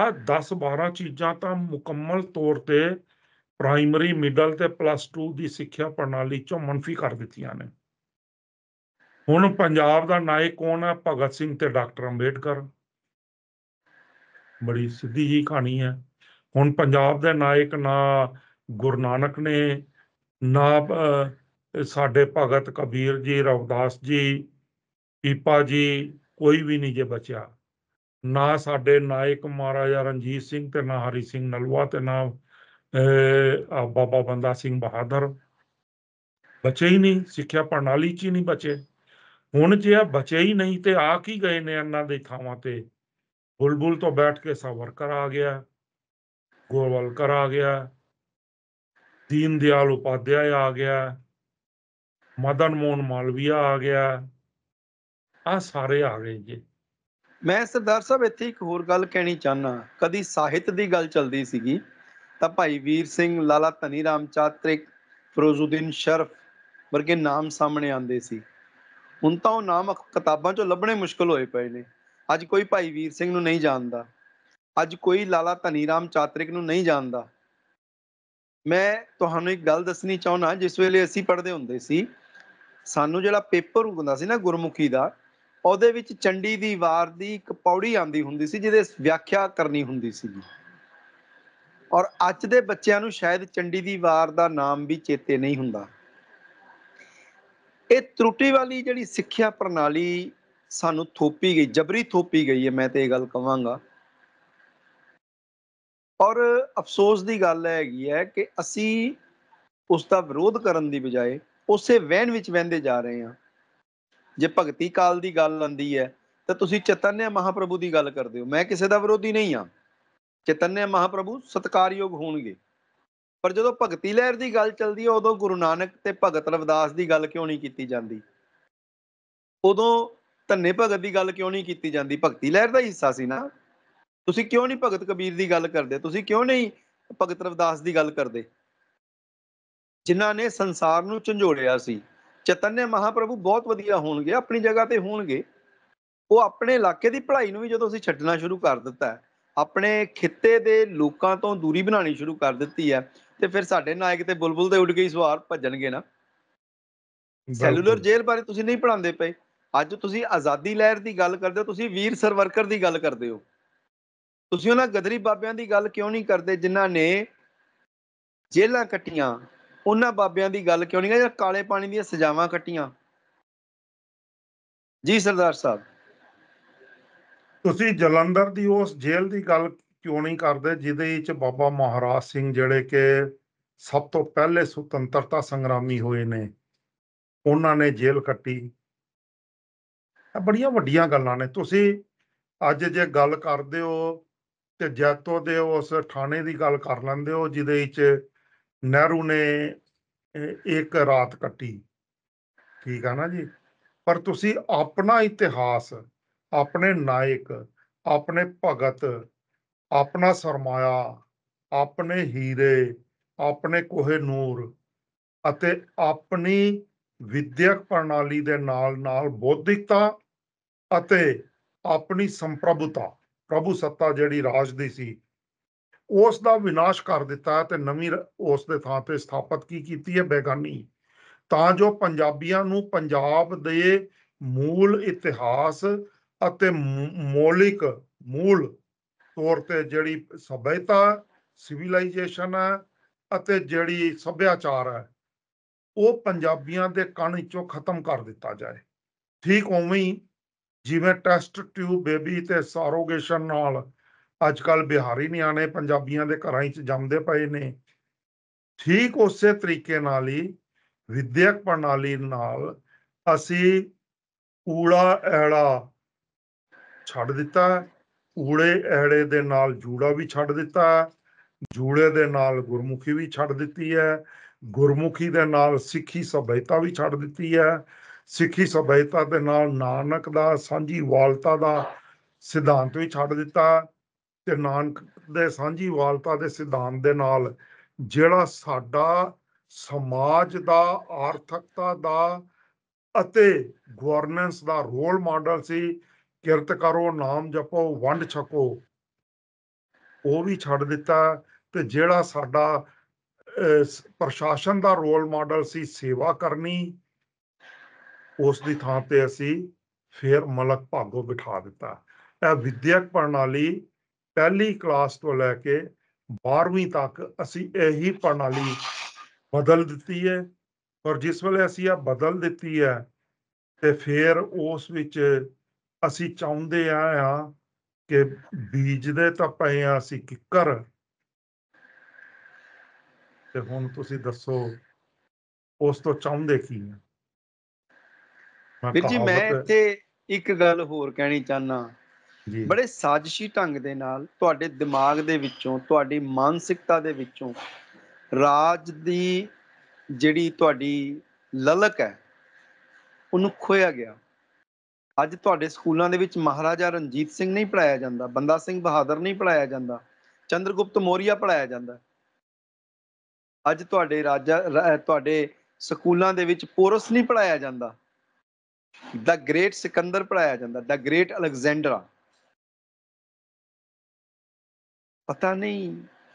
ਆ 10 12 ਚੀਜ਼ਾਂ ਤਾਂ ਮੁਕੰਮਲ ਤੌਰ ਤੇ ਪ੍ਰਾਇਮਰੀ ਮਿਡਲ ਤੇ ਪਲੱਸ 2 ਦੀ ਸਿੱਖਿਆ ਪ੍ਰਣਾਲੀ ਚੋਂ ਮੰਨਫੀ ਕਰ ਦਿੱਤੀਆਂ ਨੇ ਹੁਣ ਪੰਜਾਬ ਦਾ ਨਾਇਕ ਕੌਣ ਹੈ ਭਗਤ ਸਿੰਘ ਤੇ ਡਾਕਟਰ ਅੰਬੇਡਕਰ ਬੜੀ ਸਿੱਧੀ ਜੀ ਕਹਾਣੀ ਹੈ ਹੁਣ ਪੰਜਾਬ ਦੇ ਨਾਇਕ ਨਾ ਗੁਰੂ ਨਾਨਕ ਨੇ ਨਾ ਸਾਡੇ ਭਗਤ ਕਬੀਰ ਜੀ ਰਵਦਾਸ ਜੀ ਪੀਪਾ ਜੀ ਕੋਈ ਵੀ ਨਹੀਂ ਜੇ ਬਚਿਆ ਨਾ ਸਾਡੇ ਨਾਇਕ ਮਹਾਰਾਜਾ ਰਣਜੀਤ ਸਿੰਘ ਤੇ ਨਾ ਹਰੀ ਸਿੰਘ ਨਲਵਾ ਤੇ ਨਾ ਬਾਬਾ ਬੰਦਾ ਸਿੰਘ ਬਹਾਦਰ ਬਚੇ ਹੀ ਨਹੀਂ ਸਿੱਖਿਆ ਪ੍ਰਣਾਲੀ 'ਚ ਹੀ ਨਹੀਂ ਬਚੇ ਹੁਣ ਜੇ ਆ ਬਚੇ ਹੀ ਨਹੀਂ ਤੇ ਆ ਕੀ ਗਏ ਨੇ ਇਹਨਾਂ ਦੇ ਥਾਵਾਂ ਤੇ ਬੁਲਬੁਲ ਤੋਂ ਬੈਠ ਕੇ ਸਾਵਰਕਰ ਆ ਗਿਆ ਕਰ ਆ ਗਿਆ ਦੀਨ ਦਿਆਲ ਉਪਾਧਿਆਇ ਆ ਗਿਆ ਮਦਨ ਮੋਹਨ ਮਾਲਵੀਆ ਆ ਗਿਆ ਆ ਸਾਰੇ ਆ ਗਏ ਜੀ ਮੈਂ ਸਰਦਾਰ ਸਾਹਿਬ ਇੱਥੇ ਇੱਕ ਹੋਰ ਗੱਲ ਕਹਿਣੀ ਚਾਹਨਾ ਕਦੀ ਸਾਹਿਤ ਦੀ ਗੱਲ ਚੱਲਦੀ ਸੀਗੀ ਤਾਂ ਭਾਈ ਵੀਰ ਸਿੰਘ ਲਾਲਾ ਧਨੀ ਰਾਮ ਚਾਤ੍ਰਿਕ ਫਰੋਜ਼ੁਦੀਨ ਸ਼ਰਫ ਵਰਗੇ ਨਾਮ ਸਾਹਮਣੇ ਆਉਂਦੇ ਸੀ ਹੁਣ ਤਾਂ ਉਹ ਨਾਮ ਕਿਤਾਬਾਂ 'ਚੋਂ ਲੱਭਣੇ ਮੁਸ਼ਕਲ ਹੋਏ ਪਏ ਨੇ ਅੱਜ ਕੋਈ ਭਾਈ ਵੀਰ ਸਿੰਘ ਨੂੰ ਨਹੀਂ ਜਾਣਦਾ ਅੱਜ ਕੋਈ ਲਾਲਾ ਧਨੀ ਰਾਮ ਚਾਤ੍ਰਿਕ ਨੂੰ ਨਹੀਂ ਜਾਣਦਾ ਮੈਂ ਤੁਹਾਨੂੰ ਇੱਕ ਗੱਲ ਦੱਸਣੀ ਚਾਹੁੰਦਾ ਜਿਸ ਵੇਲੇ ਅਸੀਂ ਪੜ੍ਹਦੇ ਹੁੰਦੇ ਸੀ ਸਾਨੂੰ ਜਿਹੜਾ ਪੇਪਰ ਹੁੰਦਾ ਸੀ ਨਾ ਗੁਰਮੁਖੀ ਦਾ ਉਹਦੇ ਵਿੱਚ ਚੰਡੀ ਦੀ ਵਾਰ ਦੀ ਇੱਕ ਪੌੜੀ ਆਂਦੀ ਹੁੰਦੀ ਸੀ ਜਿਹਦੇ ਵਿਆਖਿਆ ਕਰਨੀ ਹੁੰਦੀ ਸੀ ਔਰ ਅੱਜ ਦੇ ਬੱਚਿਆਂ ਨੂੰ ਸ਼ਾਇਦ ਚੰਡੀ ਦੀ ਵਾਰ ਦਾ ਨਾਮ ਵੀ ਚੇਤੇ ਨਹੀਂ ਹੁੰਦਾ ਇਹ ਤਰੁੱਟੀ ਵਾਲੀ ਜਿਹੜੀ ਸਿੱਖਿਆ ਪ੍ਰਣਾਲੀ ਸਾਨੂੰ ਥੋਪੀ ਗਈ ਜਬਰੀ ਥੋਪੀ ਗਈ ਹੈ ਮੈਂ ਤੇ ਇਹ ਗੱਲ ਕਵਾਂਗਾ ਔਰ ਅਫਸੋਸ ਦੀ ਗੱਲ ਹੈਗੀ ਹੈ ਕਿ ਅਸੀਂ ਉਸ ਦਾ ਵਿਰੋਧ ਕਰਨ ਦੀ ਬਜਾਏ ਉਸੇ ਵਹਿਣ ਵਿੱਚ ਵਹਿੰਦੇ ਜਾ ਰਹੇ ਹਾਂ ਜੇ ਭਗਤੀ ਕਾਲ ਦੀ ਗੱਲ ਆਂਦੀ ਹੈ ਤਾਂ ਤੁਸੀਂ ਚਤਨਿਆ ਮਹਾਪ੍ਰਭੂ ਦੀ ਗੱਲ ਕਰਦੇ ਹੋ ਮੈਂ ਕਿਸੇ ਦਾ ਵਿਰੋਧੀ ਨਹੀਂ ਆ ਚਤਨਿਆ ਮਹਾਪ੍ਰਭੂ ਸਤਕਾਰਯੋਗ ਹੋਣਗੇ ਪਰ ਜਦੋਂ ਭਗਤੀ ਲਹਿਰ ਦੀ ਗੱਲ ਚੱਲਦੀ ਹੈ ਉਦੋਂ ਗੁਰੂ ਨਾਨਕ ਤੇ ਭਗਤ ਰਵਿਦਾਸ ਦੀ ਗੱਲ ਕਿਉਂ ਨਹੀਂ ਕੀਤੀ ਜਾਂਦੀ ਉਦੋਂ ਧੰਨੇ ਭਗਤ ਦੀ ਗੱਲ ਕਿਉਂ ਨਹੀਂ ਕੀਤੀ ਜਾਂਦੀ ਭਗਤੀ ਲਹਿਰ ਦਾ ਹਿੱਸਾ ਸੀ ਨਾ ਤੁਸੀਂ ਕਿਉਂ ਨਹੀਂ ਭਗਤ ਕਬੀਰ ਦੀ ਗੱਲ ਕਰਦੇ ਤੁਸੀਂ ਕਿਉਂ ਨਹੀਂ ਭਗਤ ਰਵਿਦਾਸ ਦੀ ਗੱਲ ਕਰਦੇ ਜਿਨ੍ਹਾਂ ਨੇ ਸੰਸਾਰ ਨੂੰ ਝੰਜੋੜਿਆ ਸੀ ਚਤਨਯ ਮਹਾਪ੍ਰਭੂ ਬਹੁਤ ਵਧੀਆ ਹੋਣਗੇ ਆਪਣੀ ਜਗ੍ਹਾ ਤੇ ਹੋਣਗੇ ਉਹ ਆਪਣੇ ਇਲਾਕੇ ਦੀ ਪੜ੍ਹਾਈ ਨੂੰ ਵੀ ਜਦੋਂ ਅਸੀਂ ਛੱਡਣਾ ਸ਼ੁਰੂ ਕਰ ਦਿੱਤਾ ਆਪਣੇ ਖਿੱਤੇ ਦੇ ਲੋਕਾਂ ਤੋਂ ਦੂਰੀ ਬਣਾਉਣੀ ਸ਼ੁਰੂ ਕਰ ਦਿੱਤੀ ਹੈ ਤੇ ਫਿਰ ਸਾਡੇ ਨਾਇਕ ਤੇ ਬੁਲਬੁਲ ਦੇ ਉੱਡ ਗਈ ਸਵਾਰ ਭੱਜਣਗੇ ਨਾ ਸੈਲੂਲਰ ਜੇਲ੍ਹ ਬਾਰੇ ਤੁਸੀਂ ਨਹੀਂ ਪੜਾਉਂਦੇ ਪਏ ਅੱਜ ਤੁਸੀਂ ਆਜ਼ਾਦੀ ਲਹਿਰ ਦੀ ਗੱਲ ਕਰਦੇ ਹੋ ਤੁਸੀਂ ਵੀਰ ਸਰਵਰਕਰ ਦੀ ਗੱਲ ਕਰਦੇ ਹੋ ਤੁਸੀਂ ਉਹਨਾਂ ਗਦਰੀ ਬਾਬਿਆਂ ਦੀ ਗੱਲ ਕਿਉਂ ਨਹੀਂ ਕਰਦੇ ਜਿਨ੍ਹਾਂ ਨੇ ਜੇਲ੍ਹਾਂ ਕੱਟੀਆਂ ਉਹਨਾਂ ਬਾਬਿਆਂ ਦੀ ਗੱਲ ਕਿਉਂ ਨਹੀਂ ਜਿਹੜਾ ਕਾਲੇ ਪਾਣੀ ਦੀਆਂ ਸਜਾਵਾਂ ਕੱਟੀਆਂ ਜੀ ਸਰਦਾਰ ਸਾਹਿਬ ਤੁਸੀਂ ਜਲੰਧਰ ਦੀ ਉਸ ਜੇਲ੍ਹ ਦੀ ਗੱਲ ਕਿਉਂ ਨਹੀਂ ਕਰਦੇ ਜਿਹਦੇ ਵਿੱਚ ਬਾਬਾ ਮਹਾਰਾਜ ਸਿੰਘ ਜਿਹੜੇ ਕਿ ਸਭ ਤੋਂ ਪਹਿਲੇ ਸੁਤੰਤਰਤਾ ਸੰਗਰਾਮੀ ਹੋਏ ਨੇ ਉਹਨਾਂ ਨੇ ਜੇਲ੍ਹ ਕੱਟੀ ਇਹ ਬੜੀਆਂ ਵੱਡੀਆਂ ਗੱਲਾਂ ਨੇ ਤੁਸੀਂ ਅੱਜ ਜੇ ਗੱਲ ਕਰਦੇ ਹੋ ਤੇ ਜੈਤੋ ਦੇ ਉਸ ਥਾਣੇ ਦੀ ਗੱਲ ਕਰ ਲੈਂਦੇ ਹੋ ਜਿਹਦੇ ਵਿੱਚ ਨਹਿਰੂ ਨੇ ਇੱਕ ਰਾਤ ਕੱਟੀ ਠੀਕ ਆ ਨਾ ਜੀ ਪਰ ਤੁਸੀਂ ਆਪਣਾ ਇਤਿਹਾਸ ਆਪਣੇ ਨਾਇਕ ਆਪਣੇ ਭਗਤ ਆਪਣਾ ਸਰਮਾਇਆ ਆਪਣੇ ਹੀਰੇ ਆਪਣੇ ਕੋਹੇ ਨੂਰ ਅਤੇ ਆਪਣੀ ਵਿਦਿਅਕ ਪ੍ਰਣਾਲੀ ਦੇ ਨਾਲ ਨਾਲ ਬੋਧਿਕਤਾ ਅਤੇ ਆਪਣੀ ਸੰਪ੍ਰਭੂਤਾ ਪ੍ਰਭੂ ਸੱਤਾ ਜਿਹੜੀ ਰਾਜ ਦੀ ਸੀ ਉਸ ਦਾ ਵਿਨਾਸ਼ ਕਰ ਦਿੱਤਾ ਤੇ ਨਵੀਂ ਉਸ ਦੇ ਥਾਂ ਤੇ ਸਥਾਪਿਤ ਕੀ ਕੀਤੀ ਹੈ ਬੇਗਾਨੀ ਤਾਂ ਜੋ ਪੰਜਾਬੀਆਂ ਨੂੰ ਪੰਜਾਬ ਦੇ ਮੂਲ ਇਤਿਹਾਸ ਅਤੇ ਮੌਲਿਕ ਮੂਲ ਤੌਰ ਤੇ ਜਿਹੜੀ ਸਭਿਅਤਾ ਸਿਵਲਾਈਜੇਸ਼ਨ ਹੈ ਅਤੇ ਜਿਹੜੀ ਸੱਭਿਆਚਾਰ ਹੈ ਉਹ ਪੰਜਾਬੀਆਂ ਦੇ ਕੰਨ ਵਿੱਚੋਂ ਖਤਮ ਕਰ ਦਿੱਤਾ ਜਾਏ ਠੀਕ ਉਵੇਂ ਹੀ ਜਿਵੇਂ ਟੈਸਟ ਟਿਊਬ ਬੇਬੀ ਤੇ ਸਰੋਗੇਸ਼ਨ ਨਾਲ ਅੱਜ ਕੱਲ ਬਿਹਾਰੀ ਆਣੇ ਪੰਜਾਬੀਆਂ ਦੇ ਘਰਾਂ ਵਿੱਚ ਜੰਮਦੇ ਪਏ ਨੇ ਠੀਕ ਉਸੇ ਤਰੀਕੇ ਨਾਲ ਹੀ ਵਿਦਿਅਕ ਪ੍ਰਣਾਲੀ ਨਾਲ ਅਸੀਂ ਊੜਾ ਐੜਾ ਛੱਡ ਦਿੱਤਾ ਊੜੇ ਐੜੇ ਦੇ ਨਾਲ ਜੂੜਾ ਵੀ ਛੱਡ ਦਿੱਤਾ ਜੂੜੇ ਦੇ ਨਾਲ ਗੁਰਮੁਖੀ ਵੀ ਛੱਡ ਦਿੱਤੀ ਹੈ ਗੁਰਮੁਖੀ ਦੇ ਨਾਲ ਸਿੱਖੀ ਸਭੈਤਾ ਵੀ ਛੱਡ ਦਿੱਤੀ ਹੈ ਸਿੱਖੀ ਸਭੈਤਾ ਦੇ ਨਾਲ ਨਾਨਕ ਦਾ ਸਾਂਝੀ ਵਾਲਤਾ ਦਾ ਸਿਧਾਂਤ ਵੀ ਛੱਡ ਦਿੱਤਾ ਤੇ ਨਾਨਕ ਦੇ ਵਾਲਤਾ ਦੇ ਸਿਧਾਂਤ ਦੇ ਨਾਲ ਜਿਹੜਾ ਸਾਡਾ ਸਮਾਜ ਦਾ ਆਰਥਿਕਤਾ ਦਾ ਅਤੇ ਗਵਰਨੈਂਸ ਦਾ ਰੋਲ ਮਾਡਲ ਸੀ ਕਿਰਤ ਕਰੋ ਨਾਮ ਜਪੋ ਵੰਡ ਛਕੋ ਉਹ ਵੀ ਛੱਡ ਦਿੱਤਾ ਤੇ ਜਿਹੜਾ ਸਾਡਾ ਪ੍ਰਸ਼ਾਸਨ ਦਾ ਰੋਲ ਮਾਡਲ ਸੀ ਸੇਵਾ ਕਰਨੀ ਉਸ ਦੀ ਥਾਂ ਤੇ ਅਸੀਂ ਫੇਰ ਮਲਕ ਭਾਗੋ ਬਿਠਾ ਦਿੱਤਾ ਇਹ ਵਿਦਿਅਕ ਪ੍ਰਣਾਲੀ ਪਹਿਲੀ ਕਲਾਸ ਤੋਂ ਲੈ ਕੇ 12ਵੀਂ ਤੱਕ ਅਸੀਂ ਇਹੀ ਪ੍ਰਣਾਲੀ ਬਦਲ ਦਿੱਤੀ ਹੈ ਔਰ ਜਿਸ ਵੇਲੇ ਅਸੀਂ ਆ ਬਦਲ ਦਿੱਤੀ ਹੈ ਤੇ ਫਿਰ ਉਸ ਵਿੱਚ ਅਸੀਂ ਚਾਹੁੰਦੇ ਆ ਆ ਕਿ ਬੀਜਦੇ ਤਾਂ ਪਏ ਆ ਅਸੀਂ ਕਿੱਕਰ ਤੇ ਹੁਣ ਤੁਸੀਂ ਦੱਸੋ ਉਸ ਤੋਂ ਚਾਹੁੰਦੇ ਕੀ ਆ ਵੀਰ ਜੀ ਮੈਂ ਇੱਥੇ ਇੱਕ ਗੱਲ ਹੋਰ ਕਹਿਣੀ ਚਾਹਨਾ ਬੜੇ ਸਾਜ਼ਿਸ਼ੀ ਢੰਗ ਦੇ ਨਾਲ ਤੁਹਾਡੇ ਦਿਮਾਗ ਦੇ ਵਿੱਚੋਂ ਤੁਹਾਡੀ ਮਾਨਸਿਕਤਾ ਦੇ ਵਿੱਚੋਂ ਰਾਜ ਦੀ ਜਿਹੜੀ ਤੁਹਾਡੀ ਲਲਕ ਹੈ ਉਹਨੂੰ ਖੋਇਆ ਗਿਆ ਅੱਜ ਤੁਹਾਡੇ ਸਕੂਲਾਂ ਦੇ ਵਿੱਚ ਮਹਾਰਾਜਾ ਰਣਜੀਤ ਸਿੰਘ ਨਹੀਂ ਪੜਾਇਆ ਜਾਂਦਾ ਬੰਦਾ ਸਿੰਘ ਬਹਾਦਰ ਨਹੀਂ ਪੜਾਇਆ ਜਾਂਦਾ ਚੰਦਰਗੁਪਤ ਮੌਰੀਆ ਪੜਾਇਆ ਜਾਂਦਾ ਅੱਜ ਤੁਹਾਡੇ ਰਾਜਾ ਤੁਹਾਡੇ ਸਕੂਲਾਂ ਦੇ ਵਿੱਚ ਪੋਰਸ ਨਹੀਂ ਪੜਾਇਆ ਜਾਂਦਾ ਦਾ ਗ੍ਰੇਟ ਸਿਕੰਦਰ ਪੜਾਇਆ ਜਾਂਦਾ ਦਾ ਗ੍ਰੇਟ ਅਲੈਗਜ਼ੈਂਡਰਾ ਪਤਾ ਨਹੀਂ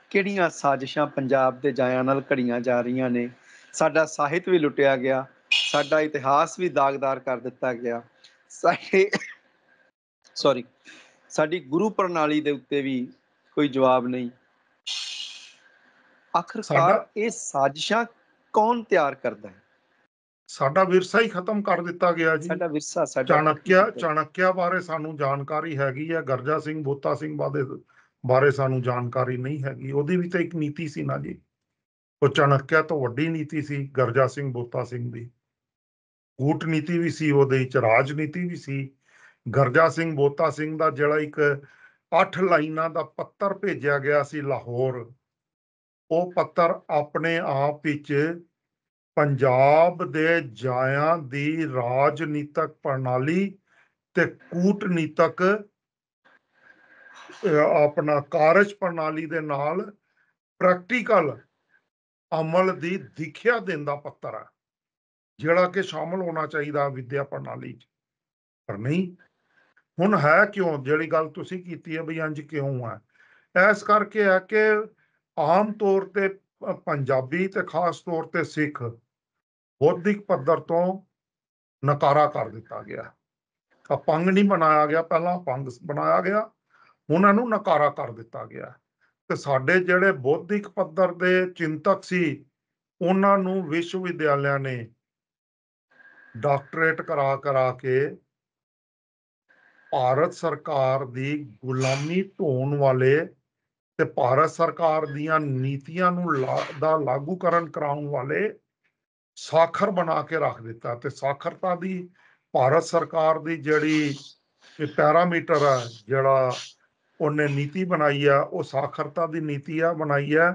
ਕਿਹੜੀਆਂ ਸਾਜ਼ਿਸ਼ਾਂ ਪੰਜਾਬ ਦੇ ਜਾਇਆਂ ਨਾਲ ਘੜੀਆਂ ਜਾ ਰਹੀਆਂ ਨੇ ਸਾਡਾ ਸਾਹਿਤ ਵੀ ਲੁੱਟਿਆ ਗਿਆ ਸਾਡਾ ਇਤਿਹਾਸ ਵੀ ਦਾਗਦਾਰ ਕਰ ਦਿੱਤਾ ਗਿਆ ਸਾਡੇ ਸੌਰੀ ਸਾਡੀ ਗੁਰੂ ਪ੍ਰਣਾਲੀ ਦੇ ਉੱਤੇ ਵੀ ਕੋਈ ਜਵਾਬ ਨਹੀਂ ਆਖਰਕਾਰ ਇਹ ਸਾਜ਼ਿਸ਼ਾਂ ਕੌਣ ਤਿਆਰ ਕਰਦਾ ਹੈ ਸਾਡਾ ਵਿਰਸਾ ਹੀ ਖਤਮ ਕਰ ਦਿੱਤਾ ਗਿਆ ਜੀ ਸਾਡਾ ਵਿਰਸਾ ਸਾਡਾ ਚਾਣਕਿਆ ਚਾਣਕਿਆ ਬਾਰੇ ਸਾਨੂੰ ਜਾਣਕਾਰੀ ਹੈਗੀ ਹੈ ਗਰਜਾ ਸਿੰਘ ਬੋਤਾ ਸਿੰਘ ਬਾਦੇ ਬਾਰੇ ਸਾਨੂੰ ਜਾਣਕਾਰੀ ਨਹੀਂ ਹੈਗੀ ਉਹਦੀ ਵੀ ਤਾਂ ਇੱਕ ਨੀਤੀ ਸੀ ਨਾ ਜੀ ਉਹ ਚਣਕਿਆ ਤੋਂ ਵੱਡੀ ਨੀਤੀ ਸੀ ਗਰਜਾ ਸਿੰਘ ਬੋਤਾ ਸਿੰਘ ਦੀ ਕੂਟਨੀਤੀ ਵੀ ਸੀ ਉਹਦੇ ਵਿੱਚ ਰਾਜਨੀਤੀ ਵੀ ਸੀ ਗਰਜਾ ਸਿੰਘ ਬੋਤਾ ਸਿੰਘ ਦਾ ਜਿਹੜਾ ਇੱਕ 8 ਲਾਈਨਾਂ ਦਾ ਪੱਤਰ ਭੇਜਿਆ ਗਿਆ ਸੀ ਲਾਹੌਰ ਉਹ ਪੱਤਰ ਆਪਣੇ ਆਪ ਵਿੱਚ ਪੰਜਾਬ ਦੇ ਜਾਇਆਂ ਦੀ ਰਾਜਨੀਤਿਕ ਪ੍ਰਣਾਲੀ ਤੇ ਕੂਟਨੀਤਕ ਆਪਣਾ ਕਾਰਜ ਪ੍ਰਣਾਲੀ ਦੇ ਨਾਲ ਪ੍ਰੈਕਟੀਕਲ ਅਮਲ ਦੀ ਦਿਖਿਆ ਦਿੰਦਾ ਪੱਤਰ ਆ ਜਿਹੜਾ ਕਿ ਸ਼ਾਮਲ ਹੋਣਾ ਚਾਹੀਦਾ ਵਿਦਿਆ ਪ੍ਰਣਾਲੀ 'ਚ ਪਰ ਨਹੀਂ ਹੁਣ ਹੈ ਕਿਉਂ ਜਿਹੜੀ ਗੱਲ ਤੁਸੀਂ ਕੀਤੀ ਹੈ ਵੀ ਅੰਜ ਕਿਉਂ ਹੈ ਇਸ ਕਰਕੇ ਹੈ ਕਿ ਆਮ ਤੌਰ ਤੇ ਪੰਜਾਬੀ ਤੇ ਖਾਸ ਤੌਰ ਤੇ ਸਿੱਖ ਬੌਧਿਕ ਪੱਧਰ ਤੋਂ ਨਕਾਰਾ ਕਰ ਦਿੱਤਾ ਗਿਆ ਆ ਪੰਗ ਨਹੀਂ ਬਣਾਇਆ ਗਿਆ ਪਹਿਲਾਂ ਪੰਗ ਬਣਾਇਆ ਗਿਆ ਉਹਨਾਂ ਨੂੰ ਨਕਾਰਾ ਕਰ ਦਿੱਤਾ ਗਿਆ ਤੇ ਸਾਡੇ ਜਿਹੜੇ ਬੌਧਿਕ ਪੱਧਰ ਦੇ ਚਿੰਤਕ ਸੀ ਉਹਨਾਂ ਨੂੰ ਵਿਸ਼ਵ ਵਿਦਿਆਲਿਆਂ ਨੇ ਡਾਕਟਰੇਟ ਕਰਾ ਕਰਾ ਕੇ ਭਾਰਤ ਸਰਕਾਰ ਦੀ ਗੁਲਾਮੀ ਢੋਣ ਵਾਲੇ ਤੇ ਭਾਰਤ ਸਰਕਾਰ ਦੀਆਂ ਨੀਤੀਆਂ ਨੂੰ ਦਾ ਲਾਗੂ ਕਰਨ ਕਰਾਉਣ ਵਾਲੇ ਸਾਖਰ ਬਣਾ ਕੇ ਰੱਖ ਦਿੱਤਾ ਤੇ ਸਾਖਰਤਾ ਦੀ ਭਾਰਤ ਸਰਕਾਰ ਦੀ ਜਿਹੜੀ ਪੈਰਾਮੀਟਰ ਆ ਜਿਹੜਾ ਉਹਨੇ ਨੀਤੀ ਬਣਾਈ ਆ ਉਹ ਸਾਖਰਤਾ ਦੀ ਨੀਤੀ ਆ ਬਣਾਈ ਆ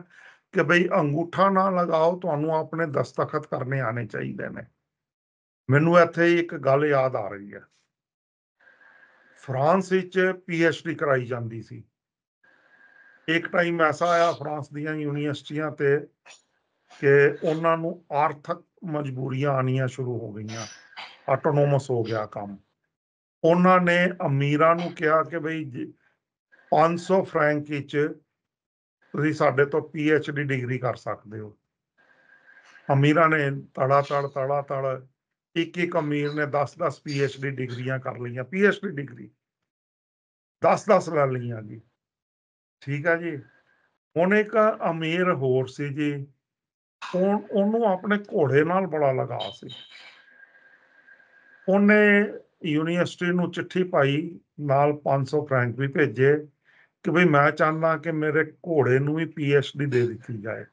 ਕਿ ਭਈ ਅੰਗੂਠਾ ਨਾ ਲਗਾਓ ਤੁਹਾਨੂੰ ਆਪਣੇ ਦਸਤਖਤ ਕਰਨੇ ਆਣੇ ਚਾਹੀਦੇ ਨੇ ਮੈਨੂੰ ਇੱਥੇ ਇੱਕ ਗੱਲ ਯਾਦ ਆ ਰਹੀ ਹੈ ਫਰਾਂਸ ਵਿੱਚ ਪੀਐਚਡੀ ਕਰਾਈ ਜਾਂਦੀ ਸੀ ਇੱਕ ਟਾਈਮ ਐਸਾ ਆਇਆ ਫਰਾਂਸ ਦੀਆਂ ਯੂਨੀਵਰਸਿਟੀਆਂ ਤੇ ਕਿ ਉਹਨਾਂ ਨੂੰ ਆਰਥਿਕ ਮਜਬੂਰੀਆਂ ਆਣੀਆਂ ਸ਼ੁਰੂ ਹੋ ਗਈਆਂ ਆਟੋਨੋਮਸ ਹੋ ਗਿਆ ਕੰਮ ਉਹਨਾਂ ਨੇ ਅਮੀਰਾਂ ਨੂੰ ਕਿਹਾ ਕਿ ਭਈ 500 ਫ੍ਰੈਂਕ ਵਿੱਚ ਤੁਸੀਂ ਸਾਡੇ ਤੋਂ ਪੀ ਐਚ ਡੀ ਡਿਗਰੀ ਕਰ ਸਕਦੇ ਹੋ ਅਮੀਰਾਂ ਨੇ ਤੜਾ ਤੜ ਤੜਾ ਤੜ ਇੱਕ ਇੱਕ ਅਮੀਰ ਨੇ 10-10 ਪੀ ਐਚ ਡੀ ਡਿਗਰੀਆਂ ਕਰ ਲਈਆਂ ਪੀ ਐਚ ਡੀ ਡਿਗਰੀ 10-10 ਲੈ ਲਈਆਂ ਜੀ ਠੀਕ ਆ ਜੀ ਹੁਣ ਇੱਕ ਅਮੀਰ ਹੋਰ ਸੀ ਜੀ ਉਹਨੂੰ ਆਪਣੇ ਘੋੜੇ ਨਾਲ ਬੜਾ ਲਗਾ ਸੀ ਉਹਨੇ ਯੂਨੀਵਰਸਿਟੀ ਨੂੰ ਚਿੱਠੀ ਪਾਈ ਨਾਲ 500 ਫ੍ਰੈਂਕ ਵੀ ਭੇਜੇ ਕਿ ਭਈ ਮੈਂ ਚਾਹੁੰਦਾ ਕਿ ਮੇਰੇ ਘੋੜੇ ਨੂੰ ਵੀ ਡੀ ਦੇ ਦਿੱਤੀ ਜਾਏ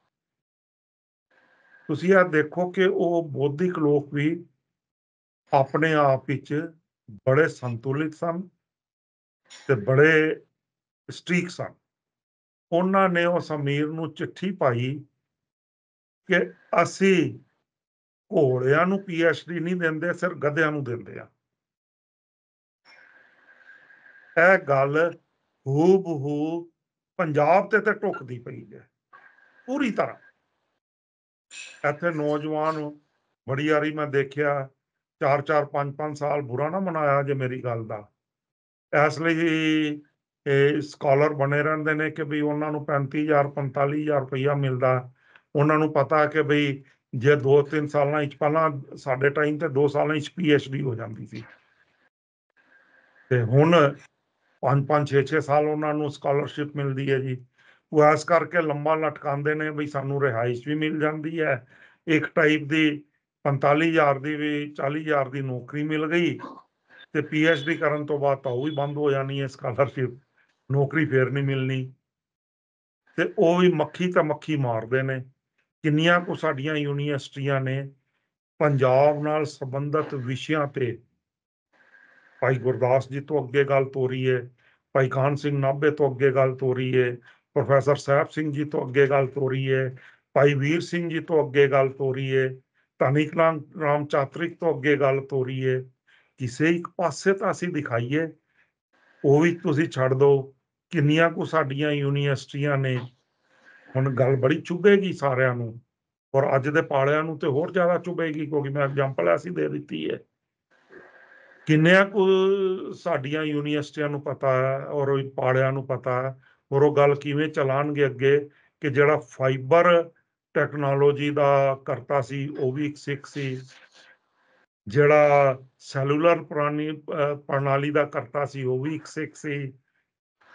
ਤੁਸੀਂ ਆ ਦੇਖੋ ਕਿ ਉਹ ਬੋਧਿਕ ਲੋਕ ਵੀ ਆਪਣੇ ਆਪ ਵਿੱਚ ਬੜੇ ਸੰਤੁਲਿਤ ਸਨ ਤੇ ਬੜੇ ਸਟ੍ਰੀਕ ਸਨ ਉਹਨਾਂ ਨੇ ਉਸ ਅਮੀਰ ਨੂੰ ਚਿੱਠੀ ਪਾਈ ਕਿ ਅਸੀਂ ਘੋੜਿਆਂ ਨੂੰ ਡੀ ਨਹੀਂ ਦਿੰਦੇ ਸਿਰ ਗਧਿਆਂ ਨੂੰ ਦਿੰਦੇ ਆ ਇਹ ਗੱਲ ਹੂ ਬਹੂ ਪੰਜਾਬ ਤੇ ਤੇ ਟੁੱਕਦੀ ਪਈ ਹੈ ਪੂਰੀ ਤਰ੍ਹਾਂ ਇੱਥੇ ਨੌਜਵਾਨ ਬੜੀ ਆਰੀ ਮੈਂ ਦੇਖਿਆ 4 4 5 5 ਸਾਲ ਬੁਰਾ ਨਾ ਮਨਾਇਆ ਜੇ ਮੇਰੀ ਗੱਲ ਦਾ ਇਸ ਲਈ ਇਹ ਸਕਾਲਰ ਬਣੇ ਰਹਿੰਦੇ ਨੇ ਕਿ ਵੀ ਉਹਨਾਂ ਨੂੰ 35000 45000 ਰੁਪਇਆ ਮਿਲਦਾ ਉਹਨਾਂ ਨੂੰ ਪਤਾ ਕਿ ਵੀ ਜੇ 2-3 ਸਾਲਾਂ ਵਿੱਚ ਪਹਿਲਾਂ ਸਾਡੇ ਟਾਈਮ ਤੇ 2 ਸਾਲਾਂ ਵਿੱਚ ਪੀਐਚਡੀ ਹੋ ਜਾਂਦੀ ਸੀ ਤੇ ਹੁਣ ਪੰਜ-ਪੰਜ 6-6 ਸਾਲ ਉਹਨਾਂ ਨੂੰ ਸਕਾਲਰਸ਼ਿਪ ਮਿਲਦੀ ਹੈ ਜੀ ਉਹ ਐਸ ਕਰਕੇ ਲੰਮਾ ਲਟਕਾਉਂਦੇ ਨੇ ਵੀ ਸਾਨੂੰ ਰਿਹਾਇਸ਼ ਵੀ ਮਿਲ ਜਾਂਦੀ ਹੈ ਇੱਕ ਟਾਈਪ ਦੀ 45000 ਦੀ ਵੀ 40000 ਦੀ ਨੌਕਰੀ ਮਿਲ ਗਈ ਤੇ ਪੀਐਚਡੀ ਕਰਨ ਤੋਂ ਬਾਅਦ ਤਾਂ ਉਹ ਵੀ ਬੰਦ ਹੋ ਜਾਣੀ ਹੈ ਸਕਾਲਰਸ਼ਿਪ ਨੌਕਰੀ ਫੇਰ ਨਹੀਂ ਮਿਲਣੀ ਤੇ ਉਹ ਵੀ ਮੱਖੀ ਤਾਂ ਮੱਖੀ ਮਾਰਦੇ ਨੇ ਕਿੰਨੀਆਂ ਕੋ ਸਾਡੀਆਂ ਯੂਨੀਵਰਸਿਟੀਆਂ ਨੇ ਪੰਜਾਬ ਨਾਲ ਸੰਬੰਧਿਤ ਵਿਸ਼ਿਆਂ ਤੇ ਭਾਈ ਗੁਰਦਾਸ ਜੀ ਤੋਂ ਅੱਗੇ ਗੱਲ ਤੋਰੀ ਹੈ ਭਾਈ ਖਾਨ ਸਿੰਘ ਨਾਭੇ ਤੋਂ ਅੱਗੇ ਗੱਲ ਤੋਰੀ ਹੈ ਪ੍ਰੋਫੈਸਰ ਸਾਹਿਬ ਸਿੰਘ ਜੀ ਤੋਂ ਅੱਗੇ ਗੱਲ ਤੋਰੀ ਹੈ ਭਾਈ ਵੀਰ ਸਿੰਘ ਜੀ ਤੋਂ ਅੱਗੇ ਗੱਲ ਤੋਰੀ ਹੈ ਧਾਨੀ ਰਾਮ ਰਾਮ ਚਾਤ੍ਰਿਕ ਤੋਂ ਅੱਗੇ ਗੱਲ ਤੋਰੀ ਹੈ ਕਿਸੇ ਇੱਕ ਪਾਸੇ ਤਾਂ ਅਸੀਂ ਦਿਖਾਈਏ ਉਹ ਵੀ ਤੁਸੀਂ ਛੱਡ ਦਿਓ ਕਿੰਨੀਆਂ ਕੋ ਸਾਡੀਆਂ ਯੂਨੀਵਰਸਿਟੀਆਂ ਨੇ ਹੁਣ ਗੱਲ ਬੜੀ ਚੁਬੇਗੀ ਸਾਰਿਆਂ ਨੂੰ ਔਰ ਅੱਜ ਦੇ ਪਾਲਿਆਂ ਨੂੰ ਤੇ ਹੋਰ ਜ਼ਿਆਦਾ ਚੁਬੇਗੀ ਕਿਉਂਕਿ ਮੈਂ ਐਗਜ਼ਾਮਪਲ ਐਸੀ ਦੇ ਦਿੱਤੀ ਹੈ ਕਿੰਨੇ ਕੁ ਸਾਡੀਆਂ ਯੂਨੀਵਰਸਿਟੀਆਂ ਨੂੰ ਪਤਾ ਹੈ ਔਰ ਉਹ ਪਾੜਿਆਂ ਨੂੰ ਪਤਾ ਹੈ ਔਰ ਉਹ ਗੱਲ ਕਿਵੇਂ ਚਲਾਣਗੇ ਅੱਗੇ ਕਿ ਜਿਹੜਾ ਫਾਈਬਰ ਟੈਕਨੋਲੋਜੀ ਦਾ ਕਰਤਾ ਸੀ ਉਹ ਵੀ ਇੱਕ ਸਿੱਖ ਸੀ ਜਿਹੜਾ ਸੈਲੂਲਰ ਪ੍ਰਾਣੀ ਪ੍ਰਣਾਲੀ ਦਾ ਕਰਤਾ ਸੀ ਉਹ ਵੀ ਇੱਕ ਸਿੱਖ ਸੀ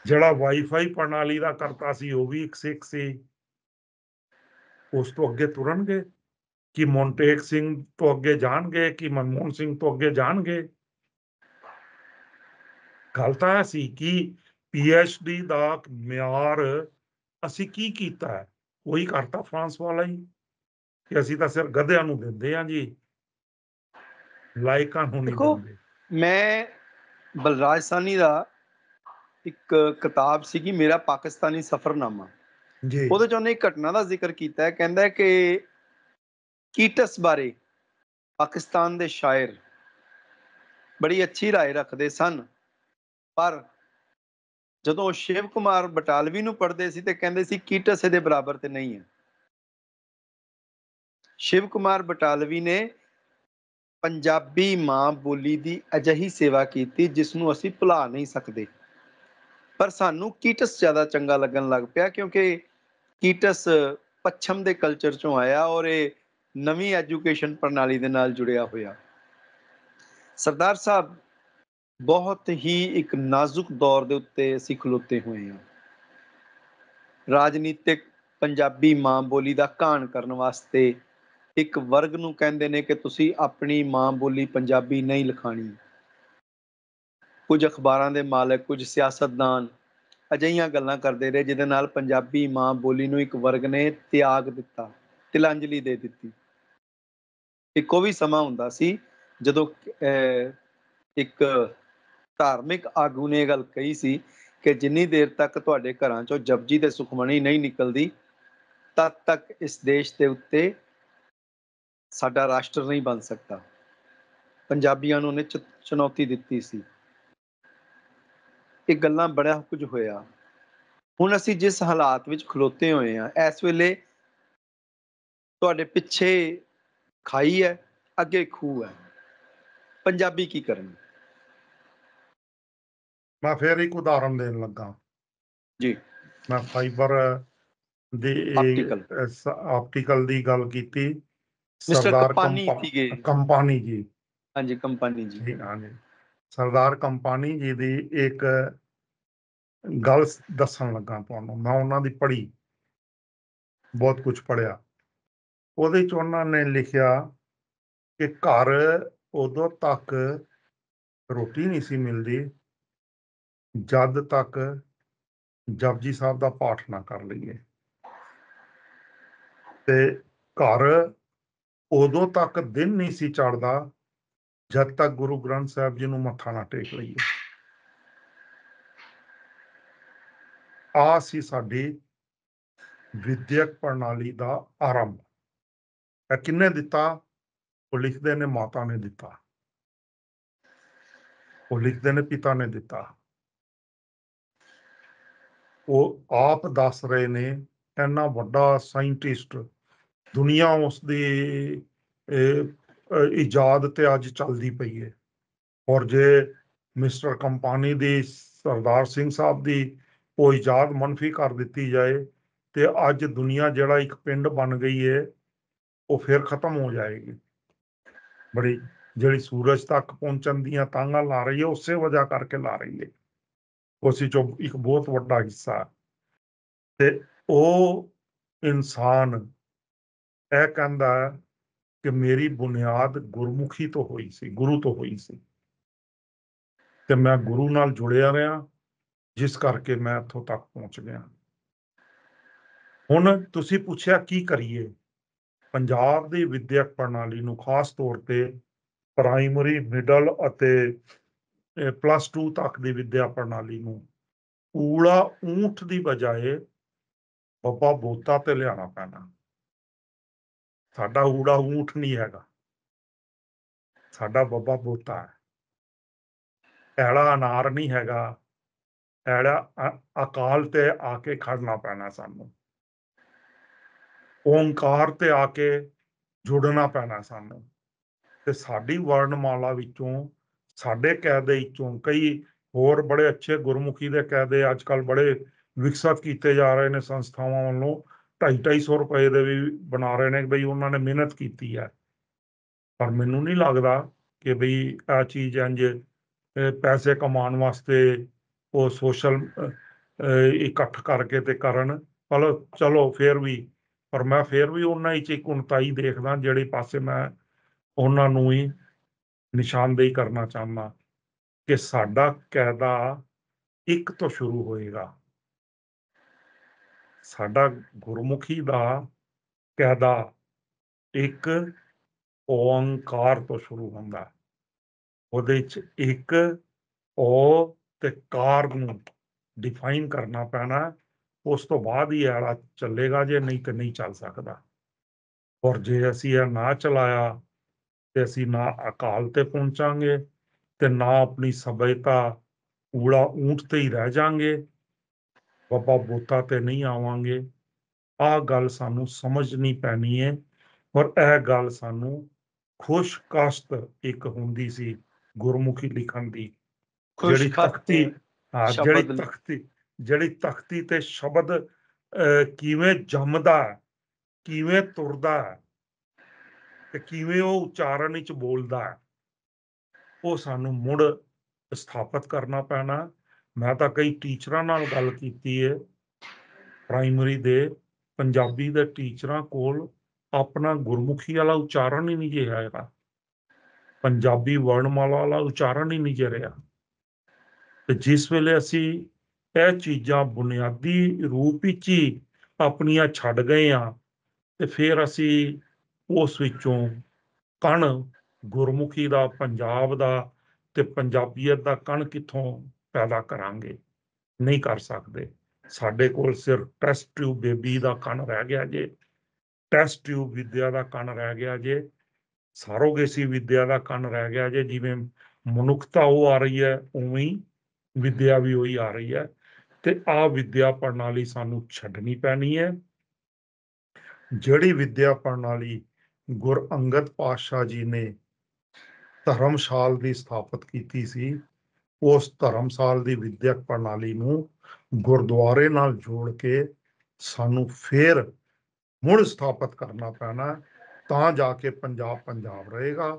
ਜਿਹੜਾ ਵਾਈਫਾਈ ਪ੍ਰਣਾਲੀ ਦਾ ਕਰਤਾ ਸੀ ਉਹ ਵੀ ਇੱਕ ਸਿੱਖ ਸੀ ਉਸ ਤੋਂ ਅੱਗੇ ਤੁਰਨਗੇ ਕਿ ਮੋਂਟੇਕ ਸਿੰਘ ਤੋਂ ਅੱਗੇ ਜਾਣਗੇ ਕਿ ਮਨਮੋਹਨ ਸਿੰਘ ਤੋਂ ਅੱਗੇ ਜਾਣਗੇ ਗਲਤਾ ਤਾਂ ਕਿ ਸੀ ਕਿ ਪੀਐਚਡੀ ਦਾ ਮਿਆਰ ਅਸੀਂ ਕੀ ਕੀਤਾ ਕੋਈ ਕਰਤਾ ਫਰਾਂਸ ਵਾਲਾ ਹੀ ਕਿ ਅਸੀਂ ਤਾਂ ਸਿਰ ਗਧਿਆਂ ਨੂੰ ਦਿੰਦੇ ਆਂ ਜੀ ਲਾਇਕਾਂ ਨੂੰ ਨਹੀਂ ਦਿੰਦੇ ਮੈਂ ਬਲਰਾਜ ਸਾਨੀ ਦਾ ਇੱਕ ਕਿਤਾਬ ਸੀਗੀ ਮੇਰਾ ਪਾਕਿਸਤਾਨੀ ਸਫ਼ਰਨਾਮਾ ਜੀ ਉਹਦੇ ਚ ਉਹਨੇ ਇੱਕ ਘਟਨਾ ਦਾ ਜ਼ਿਕਰ ਕੀਤਾ ਹੈ ਕਹਿੰਦਾ ਕਿ ਕੀਟਸ ਬਾਰੇ ਪਾਕਿਸਤਾਨ ਦੇ ਸ਼ਾਇਰ ਬੜੀ ਅੱਛੀ رائے ਰੱਖਦੇ ਸਨ ਪਰ ਜਦੋਂ ਸ਼ਿਵ ਕੁਮਾਰ ਬਟਾਲਵੀ ਨੂੰ ਪੜਦੇ ਸੀ ਤੇ ਕਹਿੰਦੇ ਸੀ ਕੀਟਸ ਦੇ ਬਰਾਬਰ ਤੇ ਨਹੀਂ ਹੈ ਸ਼ਿਵ ਕੁਮਾਰ ਬਟਾਲਵੀ ਨੇ ਪੰਜਾਬੀ ਮਾਂ ਬੋਲੀ ਦੀ ਅਜਹੀ ਸੇਵਾ ਕੀਤੀ ਜਿਸ ਨੂੰ ਅਸੀਂ ਭੁਲਾ ਨਹੀਂ ਸਕਦੇ ਪਰ ਸਾਨੂੰ ਕੀਟਸ ਜ਼ਿਆਦਾ ਚੰਗਾ ਲੱਗਣ ਲੱਗ ਪਿਆ ਕਿਉਂਕਿ ਕੀਟਸ ਪੱਛਮ ਦੇ ਕਲਚਰ ਚੋਂ ਆਇਆ ਔਰ ਇਹ ਨਵੀਂ ਐਜੂਕੇਸ਼ਨ ਪ੍ਰਣਾਲੀ ਦੇ ਨਾਲ ਜੁੜਿਆ ਹੋਇਆ ਸਰਦਾਰ ਸਾਹਿਬ ਬਹੁਤ ਹੀ ਇੱਕ ਨਾਜ਼ੁਕ ਦੌਰ ਦੇ ਉੱਤੇ ਅਸੀਂ ਖਲੋਤੇ ਹੋਏ ਹਾਂ ਰਾਜਨੀਤਿਕ ਪੰਜਾਬੀ ਮਾਂ ਬੋਲੀ ਦਾ ਕਾਣ ਕਰਨ ਵਾਸਤੇ ਇੱਕ ਵਰਗ ਨੂੰ ਕਹਿੰਦੇ ਨੇ ਕਿ ਤੁਸੀਂ ਆਪਣੀ ਮਾਂ ਬੋਲੀ ਪੰਜਾਬੀ ਨਹੀਂ ਲਿਖਾਣੀ ਕੁਝ ਅਖਬਾਰਾਂ ਦੇ ਮਾਲਕ ਕੁਝ ਸਿਆਸਤਦਾਨ ਅਜਈਆਂ ਗੱਲਾਂ ਕਰਦੇ ਰਹੇ ਜਿਹਦੇ ਨਾਲ ਪੰਜਾਬੀ ਮਾਂ ਬੋਲੀ ਨੂੰ ਇੱਕ ਵਰਗ ਨੇ ਤਿਆਗ ਦਿੱਤਾ ਤਿਲਾਂਜਲੀ ਦੇ ਦਿੱਤੀ ਇੱਕੋ ਵੀ ਸਮਾਂ ਹੁੰਦਾ ਸੀ ਜਦੋਂ ਇੱਕ ਧਾਰਮਿਕ ਆਗੂ ਨੇ ਗੱਲ ਕਹੀ ਸੀ ਕਿ ਜਿੰਨੀ ਦੇਰ ਤੱਕ ਤੁਹਾਡੇ ਘਰਾਂ ਚੋਂ ਜਪਜੀ ਤੇ ਸੁਖਮਣੀ ਨਹੀਂ ਨਿਕਲਦੀ ਤਦ ਤੱਕ ਇਸ ਦੇਸ਼ ਦੇ ਉੱਤੇ ਸਾਡਾ ਰਾਸ਼ਟਰ ਨਹੀਂ ਬਣ ਸਕਦਾ ਪੰਜਾਬੀਆਂ ਨੂੰ ਨੇ ਚੁਣੌਤੀ ਦਿੱਤੀ ਸੀ ਇਹ ਗੱਲਾਂ ਬੜਾ ਕੁਝ ਹੋਇਆ ਹੁਣ ਅਸੀਂ ਜਿਸ ਹਾਲਾਤ ਵਿੱਚ ਖਲੋਤੇ ਹੋਏ ਆ ਇਸ ਵੇਲੇ ਤੁਹਾਡੇ ਪਿੱਛੇ ਖਾਈ ਹੈ ਅੱਗੇ ਖੂਹ ਹੈ ਪੰਜਾਬੀ ਕੀ ਕਰਨੀ ਮੈਂ ਫੇਰ ਇੱਕ ਉਦਾਹਰਣ ਦੇਣ ਲੱਗਾ ਜੀ ਮੈਂ ਫਾਈਬਰ ਦੀ ਆਪਟੀਕਲ ਦੀ ਗੱਲ ਕੀਤੀ ਸਰਦਾਰ ਕੰਪਨੀ ਜੀ ਹਾਂਜੀ ਕੰਪਨੀ ਜੀ ਹਾਂਜੀ ਸਰਦਾਰ ਕੰਪਨੀ ਜੀ ਦੀ ਇੱਕ ਗੱਲ ਦੱਸਣ ਲੱਗਾ ਤੁਹਾਨੂੰ ਮੈਂ ਉਹਨਾਂ ਦੀ ਪੜ੍ਹੀ ਬਹੁਤ ਕੁਝ ਪੜਿਆ ਉਹਦੇ ਚ ਉਹਨਾਂ ਨੇ ਲਿਖਿਆ ਕਿ ਘਰ ਉਦੋਂ ਤੱਕ ਰੋਟੀ ਨਹੀਂ ਸੀ ਮਿਲਦੀ ਜਦ ਤੱਕ ਜਪਜੀ ਸਾਹਿਬ ਦਾ ਪਾਠ ਨਾ ਕਰ ਲਈਏ ਤੇ ਘਰ ਉਦੋਂ ਤੱਕ ਦਿਨ ਨਹੀਂ ਸੀ ਚੜਦਾ ਜਦ ਤੱਕ ਗੁਰੂ ਗ੍ਰੰਥ ਸਾਹਿਬ ਜੀ ਨੂੰ ਮੱਥਾ ਨਾ ਟੇਕ ਲਈਏ ਆ ਸੀ ਸਾਡੀ ਵਿਦਿਅਕ ਪ੍ਰਣਾਲੀ ਦਾ ਆਰੰਭ ਇਹ ਕਿੰਨੇ ਦਿੱਤਾ ਉਹ ਲਿਖਦੇ ਨੇ ਮਾਤਾ ਨੇ ਦਿੱਤਾ ਉਹ ਲਿਖਦੇ ਨੇ ਪਿਤਾ ਨੇ ਦਿੱਤਾ ਉਹ ਆਪ ਦੱਸ ਰਹੇ ਨੇ ਇੰਨਾ ਵੱਡਾ ਸਾਇੰਟਿਸਟ ਦੁਨੀਆ ਉਸ ਦੀ ਇਜਾਦ ਤੇ ਅੱਜ ਚੱਲਦੀ ਪਈ ਹੈ ਔਰ ਜੇ ਮਿਸਟਰ ਕੰਪਨੀ ਦੀ ਸਰਦਾਰ ਸਿੰਘ ਸਾਹਿਬ ਦੀ ਉਹ ਇਜਾਦ ਮੰਨਫੀ ਕਰ ਦਿੱਤੀ ਜਾਏ ਤੇ ਅੱਜ ਦੁਨੀਆ ਜਿਹੜਾ ਇੱਕ ਪਿੰਡ ਬਣ ਗਈ ਹੈ ਉਹ ਫਿਰ ਖਤਮ ਹੋ ਜਾਏਗੀ ਬੜੀ ਜਿਹੜੀ ਸੂਰਜ ਤੱਕ ਪਹੁੰਚਣ ਦੀਆਂ ਤਾਂਗਾਂ ਲਾ ਰਹੀ ਹੈ ਉਸੇ ਵਜ੍ਹਾ ਕਰਕੇ ਲਾ ਰਹੀ ਹੈ ਉਸ ਵਿੱਚੋਂ ਇੱਕ ਬਹੁਤ ਵੱਡਾ ਹਿੱਸਾ ਤੇ ਉਹ ਇਨਸਾਨ ਇਹ ਕਹਿੰਦਾ ਕਿ ਮੇਰੀ ਬੁਨਿਆਦ ਗੁਰਮੁਖੀ ਤੋਂ ਹੋਈ ਸੀ ਗੁਰੂ ਤੋਂ ਹੋਈ ਸੀ ਤੇ ਮੈਂ ਗੁਰੂ ਨਾਲ ਜੁੜਿਆ ਰਿਹਾ ਜਿਸ ਕਰਕੇ ਮੈਂ ਇੱਥੋਂ ਤੱਕ ਪਹੁੰਚ ਗਿਆ ਹੁਣ ਤੁਸੀਂ ਪੁੱਛਿਆ ਕੀ ਕਰੀਏ ਪੰਜਾਬ ਦੀ ਵਿਦਿਅਕ ਪ੍ਰਣਾਲੀ ਨੂੰ ਖਾਸ ਤੌਰ ਤੇ ਪ੍ਰਾਇਮਰੀ ਮਿਡਲ ਅਤੇ ਪਲੱਸ 2 ਤੱਕ ਦੀ ਵਿਦਿਆ ਪ੍ਰਣਾਲੀ ਨੂੰ ਊੜਾ ਊਂਠ ਦੀ ਬਜਾਏ ਬੱਬਾ ਬੋਤਾ ਤੇ ਲਿਆਣਾ ਪੈਣਾ ਸਾਡਾ ਊੜਾ ਊਂਠ ਨਹੀਂ ਹੈਗਾ ਸਾਡਾ ਬੱਬਾ ਬੋਤਾ ਹੈ ਐੜਾ ਅਨਾਰ ਨਹੀਂ ਹੈਗਾ ਐੜਾ ਅਕਾਲ ਤੇ ਆ ਕੇ ਖੜਨਾ ਪੈਣਾ ਸਾਨੂੰ ਓੰਕਾਰ ਤੇ ਆ ਕੇ ਜੁੜਨਾ ਪੈਣਾ ਸਾਨੂੰ ਤੇ ਸਾਡੀ ਵਰਣਮਾਲਾ ਵਿੱਚੋਂ ਸਾਡੇ ਕਾਇਦੇ ਵਿੱਚੋਂ ਕਈ ਹੋਰ ਬੜੇ ਅੱਛੇ ਗੁਰਮੁਖੀ ਦੇ ਕਾਇਦੇ ਅੱਜ ਕੱਲ ਬੜੇ ਵਿਕਸਿਤ ਕੀਤੇ ਜਾ ਰਹੇ ਨੇ ਸੰਸਥਾਵਾਂ ਵੱਲੋਂ 250 ਰੁਪਏ ਦੇ ਵੀ ਬਣਾ ਰਹੇ ਨੇ ਬਈ ਉਹਨਾਂ ਨੇ ਮਿਹਨਤ ਕੀਤੀ ਆ ਪਰ ਮੈਨੂੰ ਨਹੀਂ ਲੱਗਦਾ ਕਿ ਬਈ ਆ ਚੀਜ਼ ਅੰਜ ਪੈਸੇ ਕਮਾਉਣ ਵਾਸਤੇ ਉਹ ਸੋਸ਼ਲ ਇਕੱਠ ਕਰਕੇ ਤੇ ਕਰਨ ਪਰ ਚਲੋ ਫੇਰ ਵੀ ਪਰ ਮੈਂ ਫੇਰ ਵੀ ਉਹਨਾਂ ਚ ਇੱਕ ਉਨਤਾਈ ਦੇਖਦਾ ਜਿਹੜੇ ਪਾਸੇ ਮੈਂ ਉਹਨਾਂ ਨੂੰ ਹੀ ਨਿਸ਼ਾਨਦੇਹੀ ਕਰਨਾ ਚਾਹੁੰਦਾ ਕਿ ਸਾਡਾ ਕਾਇਦਾ ਇੱਕ ਤੋਂ ਸ਼ੁਰੂ ਹੋਏਗਾ ਸਾਡਾ ਗੁਰਮੁਖੀ ਦਾ ਕਾਇਦਾ ਇੱਕ ਓੰਕਾਰ ਤੋਂ ਸ਼ੁਰੂ ਹੁੰਦਾ ਉਹਦੇ ਵਿੱਚ ਇੱਕ ਓ ਤੇ ਕਾਰ ਨੂੰ ਡਿਫਾਈਨ ਕਰਨਾ ਪੈਣਾ ਉਸ ਤੋਂ ਬਾਅਦ ਹੀ ਆਲਾ ਚੱਲੇਗਾ ਜੇ ਨਹੀਂ ਤੇ ਨਹੀਂ ਚੱਲ ਸਕਦਾ ਔਰ ਜੇ ਅਸੀਂ ਇਹ ਨਾ ਚਲਾਇਆ ਤੇ ਅਸੀਂ ਨਾ ਅਕਾਲ ਤੇ ਪਹੁੰਚਾਂਗੇ ਤੇ ਨਾ ਆਪਣੀ ਸਭਿਅਤਾ ਊੜਾ ਊਂਟ ਤੇ ਹੀ ਰਹਿ ਜਾਾਂਗੇ ਬਾਬਾ ਬੋਤਾ ਤੇ ਨਹੀਂ ਆਵਾਂਗੇ ਆ ਗੱਲ ਸਾਨੂੰ ਸਮਝ ਨਹੀਂ ਪੈਣੀ ਹੈ ਔਰ ਇਹ ਗੱਲ ਸਾਨੂੰ ਖੁਸ਼ਕਸ਼ਤ ਇੱਕ ਹੁੰਦੀ ਸੀ ਗੁਰਮੁਖੀ ਲਿਖਣ ਦੀ ਜਿਹੜੀ ਤਖਤੀ ਜਿਹੜੀ ਤਖਤੀ ਜਿਹੜੀ ਤਖਤੀ ਤੇ ਸ਼ਬਦ ਕਿਵੇਂ ਜੰਮਦਾ ਕਿਵੇਂ ਤੁਰਦਾ ਤੇ ਕਿਵੇਂ ਉਹ ਉਚਾਰਨ ਵਿੱਚ ਬੋਲਦਾ ਉਹ ਸਾਨੂੰ ਮੁੜ ਸਥਾਪਿਤ ਕਰਨਾ ਪੈਣਾ ਮੈਂ ਤਾਂ ਕਈ ਟੀਚਰਾਂ ਨਾਲ ਗੱਲ ਕੀਤੀ ਹੈ ਪ੍ਰਾਇਮਰੀ ਦੇ ਪੰਜਾਬੀ ਦੇ ਟੀਚਰਾਂ ਕੋਲ ਆਪਣਾ ਗੁਰਮੁਖੀ ਵਾਲਾ ਉਚਾਰਨ ਹੀ ਨਹੀਂ ਜਿਹਾ ਹੈਗਾ ਪੰਜਾਬੀ ਵਰਣਮਾਲਾ ਵਾਲਾ ਉਚਾਰਨ ਹੀ ਨਹੀਂ ਜਿਹਾ ਰਿਹਾ ਤੇ ਜਿਸ ਵੇਲੇ ਅਸੀਂ ਇਹ ਚੀਜ਼ਾਂ ਬੁਨਿਆਦੀ ਰੂਪ ਵਿੱਚ ਹੀ ਆਪਣੀਆਂ ਛੱਡ ਗਏ ਆ ਤੇ ਫਿਰ ਅਸੀਂ ਉਸ ਵਿੱਚੋਂ ਕਣ ਗੁਰਮੁਖੀ ਦਾ ਪੰਜਾਬ ਦਾ ਤੇ ਪੰਜਾਬੀਅਤ ਦਾ ਕਣ ਕਿੱਥੋਂ ਪੈਦਾ ਕਰਾਂਗੇ ਨਹੀਂ ਕਰ ਸਕਦੇ ਸਾਡੇ ਕੋਲ ਸਿਰ ਟੈਸਟ ਟਿਊਬ ਬੇਬੀ ਦਾ ਕਣ ਰਹਿ ਗਿਆ ਜੇ ਟੈਸਟ ਟਿਊਬ ਵਿਦਿਆ ਦਾ ਕਣ ਰਹਿ ਗਿਆ ਜੇ ਸਾਰੋਗੇਸੀ ਵਿਦਿਆ ਦਾ ਕਣ ਰਹਿ ਗਿਆ ਜੇ ਜਿਵੇਂ ਮਨੁੱਖਤਾ ਉਹ ਆ ਰਹੀ ਹੈ ਉਵੇਂ ਹੀ ਵਿਦਿਆ ਵੀ ਉਹੀ ਆ ਰਹੀ ਹੈ ਤੇ ਆ ਵਿਦਿਆ ਵਾਲੀ ਸਾਨੂੰ ਛੱਡਣੀ ਪੈਣੀ ਹੈ ਜਿਹੜੀ ਵਿਦਿਆ ਵਾਲੀ ਗੁਰ ਅੰਗਦ ਪਾਤਸ਼ਾਹ ਜੀ ਨੇ ਧਰਮਸ਼ਾਲ ਦੀ ਸਥਾਪਿਤ ਕੀਤੀ ਸੀ ਉਸ ਧਰਮਸ਼ਾਲ ਦੀ ਵਿਦਿਅਕ ਪ੍ਰਣਾਲੀ ਨੂੰ ਗੁਰਦੁਆਰੇ ਨਾਲ ਜੋੜ ਕੇ ਸਾਨੂੰ ਫੇਰ ਮੁੜ ਸਥਾਪਿਤ ਕਰਨਾ ਪੈਣਾ ਤਾਂ ਜਾ ਕੇ ਪੰਜਾਬ ਪੰਜਾਬ ਰਹੇਗਾ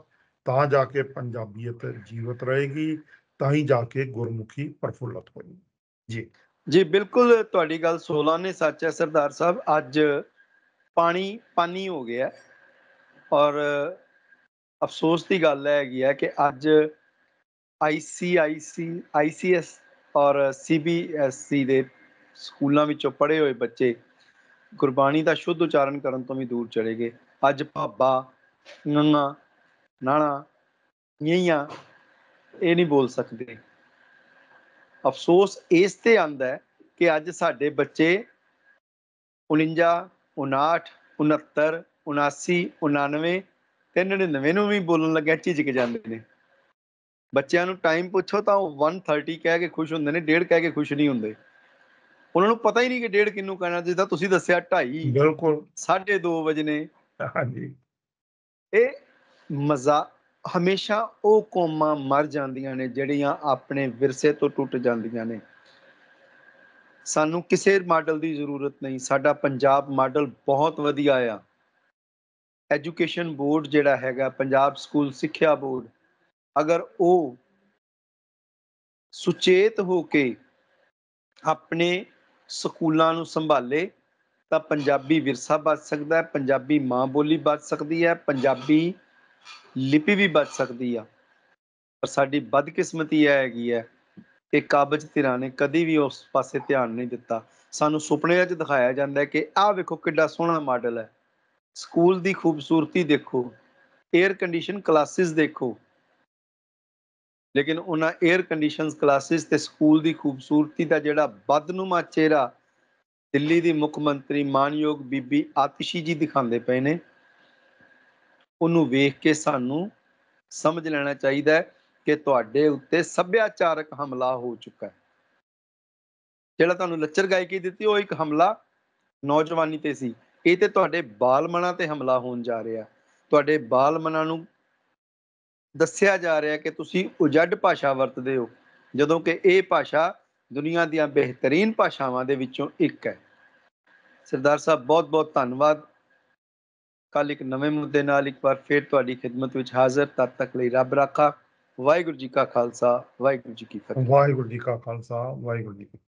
ਤਾਂ ਜਾ ਕੇ ਪੰਜਾਬੀਅਤ ਜੀਵਤ ਰਹੇਗੀ ਤਾਂ ਹੀ ਜਾ ਕੇ ਗੁਰਮੁਖੀ ਪਰਫੁੱਲਤ ਹੋਏਗੀ ਜੀ ਜੀ ਬਿਲਕੁਲ ਤੁਹਾਡੀ ਗੱਲ 16 ਨੇ ਸੱਚ ਹੈ ਸਰਦਾਰ ਸਾਹਿਬ ਅੱਜ ਪਾਣੀ ਪਾਣੀ ਹੋ ਗਿਆ ਔਰ ਅਫਸੋਸ ਦੀ ਗੱਲ ਹੈਗੀ ਹੈ ਕਿ ਅੱਜ ICIC ICS ਔਰ CBSC ਦੇ ਸਕੂਲਾਂ ਵਿੱਚੋਂ ਪੜ੍ਹੇ ਹੋਏ ਬੱਚੇ ਗੁਰਬਾਣੀ ਦਾ ਸ਼ੁੱਧ ਉਚਾਰਨ ਕਰਨ ਤੋਂ ਵੀ ਦੂਰ ਚਲੇ ਗਏ ਅੱਜ ਭਾਬਾ ਨੰਨਾ ਨਾਣਾ ਨਈਆਂ ਇਹ ਨਹੀਂ ਬੋਲ ਸਕਦੇ ਅਫਸੋਸ ਇਸ ਤੇ ਆਂਦਾ ਹੈ ਕਿ ਅੱਜ ਸਾਡੇ ਬੱਚੇ 49 59 69 79 99 399 ਨੂੰ ਵੀ ਬੋਲਣ ਲੱਗਿਆ ਝਿਜਕ ਜਾਂਦੇ ਨੇ ਬੱਚਿਆਂ ਨੂੰ ਟਾਈਮ ਪੁੱਛੋ ਤਾਂ ਉਹ 1:30 ਕਹਿ ਕੇ ਖੁਸ਼ ਹੁੰਦੇ ਨੇ 1:30 ਕਹਿ ਕੇ ਖੁਸ਼ ਨਹੀਂ ਹੁੰਦੇ ਉਹਨਾਂ ਨੂੰ ਪਤਾ ਹੀ ਨਹੀਂ ਕਿ 1:30 ਕਿੰਨੂੰ ਕਹਿਣਾ ਜਿੱਦਾਂ ਤੁਸੀਂ ਦੱਸਿਆ 2:30 ਬਿਲਕੁਲ 2:30 ਵਜੇ ਨੇ ਹਾਂਜੀ ਇਹ ਮਜ਼ਾ ਹਮੇਸ਼ਾ ਉਹ ਕੌਮਾਂ ਮਰ ਜਾਂਦੀਆਂ ਨੇ ਜਿਹੜੀਆਂ ਆਪਣੇ ਵਿਰਸੇ ਤੋਂ ਟੁੱਟ ਜਾਂਦੀਆਂ ਨੇ ਸਾਨੂੰ ਕਿਸੇ ਮਾਡਲ ਦੀ ਜ਼ਰੂਰਤ ਨਹੀਂ ਸਾਡਾ ਪੰਜਾਬ ਮਾਡਲ ਬਹੁਤ ਵਧੀਆ ਆ ਐਜੂਕੇਸ਼ਨ ਬੋਰਡ ਜਿਹੜਾ ਹੈਗਾ ਪੰਜਾਬ ਸਕੂਲ ਸਿੱਖਿਆ ਬੋਰਡ ਅਗਰ ਉਹ ਸੁਚੇਤ ਹੋ ਕੇ ਆਪਣੇ ਸਕੂਲਾਂ ਨੂੰ ਸੰਭਾਲੇ ਤਾਂ ਪੰਜਾਬੀ ਵਿਰਸਾ ਬਚ ਸਕਦਾ ਹੈ ਪੰਜਾਬੀ ਮਾਂ ਬੋਲੀ ਬਚ ਸਕਦੀ ਹੈ ਪੰਜਾਬੀ ਲਿਪੀ ਵੀ ਬਚ ਸਕਦੀ ਆ ਪਰ ਸਾਡੀ ਬਦਕਿਸਮਤੀ ਇਹ ਹੈਗੀ ਹੈ ਕਿ ਕਾਬਜ ਧਿਰਾਂ ਨੇ ਕਦੀ ਵੀ ਉਸ ਪਾਸੇ ਧਿਆਨ ਨਹੀਂ ਦਿੱਤਾ ਸਾਨੂੰ ਸੁਪਨੇ ਵਿੱਚ ਦਿਖਾਇਆ ਜਾਂਦਾ ਹੈ ਕਿ ਆਹ ਵੇਖੋ ਕਿੱਡਾ ਸੋਹਣਾ ਮਾਡਲ ਹੈ ਸਕੂਲ ਦੀ ਖੂਬਸੂਰਤੀ ਦੇਖੋ 에ਅਰ ਕੰਡੀਸ਼ਨ ਕਲਾਸਿਸ ਦੇਖੋ ਲੇਕਿਨ ਉਹਨਾਂ 에ਅਰ ਕੰਡੀਸ਼ਨਸ ਕਲਾਸਿਸ ਤੇ ਸਕੂਲ ਦੀ ਖੂਬਸੂਰਤੀ ਦਾ ਜਿਹੜਾ ਬਦਨੁਮਾ ਚਿਹਰਾ ਦਿੱਲੀ ਦੀ ਮੁੱਖ ਮੰਤਰੀ ਮਾਨਯੋਗ ਬੀਬੀ ਆਤਿਸ਼ੀ ਜੀ ਦਿਖਾਉਂਦੇ ਪਏ ਨੇ ਉਹਨੂੰ ਵੇਖ ਕੇ ਸਾਨੂੰ ਸਮਝ ਲੈਣਾ ਚਾਹੀਦਾ ਹੈ ਕਿ ਤੁਹਾਡੇ ਉੱਤੇ ਸੱਭਿਆਚਾਰਕ ਹਮਲਾ ਹੋ ਚੁੱਕਾ ਹੈ ਜਿਹੜਾ ਤੁਹਾਨੂੰ ਲੱਚਰ ਗਾਇਕੀ ਦਿੱਤੀ ਉਹ ਇੱਕ ਹਮਲਾ ਨੌਜਵਾਨੀ ਤੇ ਸੀ ਇਹ ਤੇ ਤੁਹਾਡੇ ਬਾਲ ਮਨਾਂ ਤੇ ਹਮਲਾ ਹੋਣ ਜਾ ਰਿਹਾ ਤੁਹਾਡੇ ਬਾਲ ਮਨਾਂ ਨੂੰ ਦੱਸਿਆ ਜਾ ਰਿਹਾ ਕਿ ਤੁਸੀਂ ਉਜੱਡ ਭਾਸ਼ਾ ਵਰਤਦੇ ਹੋ ਜਦੋਂ ਕਿ ਇਹ ਭਾਸ਼ਾ ਦੁਨੀਆ ਦੀਆਂ ਬਿਹਤਰੀਨ ਭਾਸ਼ਾਵਾਂ ਦੇ ਵਿੱਚੋਂ ਇੱਕ ਹੈ ਸਰਦਾਰ ਸਾਹਿਬ ਬਹੁਤ ਬਹੁਤ ਧੰਨਵਾਦ ਕੱਲ ਇੱਕ ਨਵੇਂ ਮੁੱਦੇ ਨਾਲ ਇੱਕ ਵਾਰ ਫੇਰ ਤੁਹਾਡੀ ਖਿਦਮਤ ਵਿੱਚ ਹਾਜ਼ਰ ਤਦ ਤੱਕ ਲਈ ਰੱਬ ਰਾਖਾ ਵਾਹਿਗੁਰੂ ਜੀ ਕਾ ਖਾਲਸਾ ਵਾਹਿਗੁਰੂ ਜੀ ਕੀ ਫਤਿਹ ਵਾਹਿਗੁਰੂ ਜੀ ਕਾ ਖਾਲਸਾ ਵਾਹਿਗੁਰੂ ਜੀ ਕੀ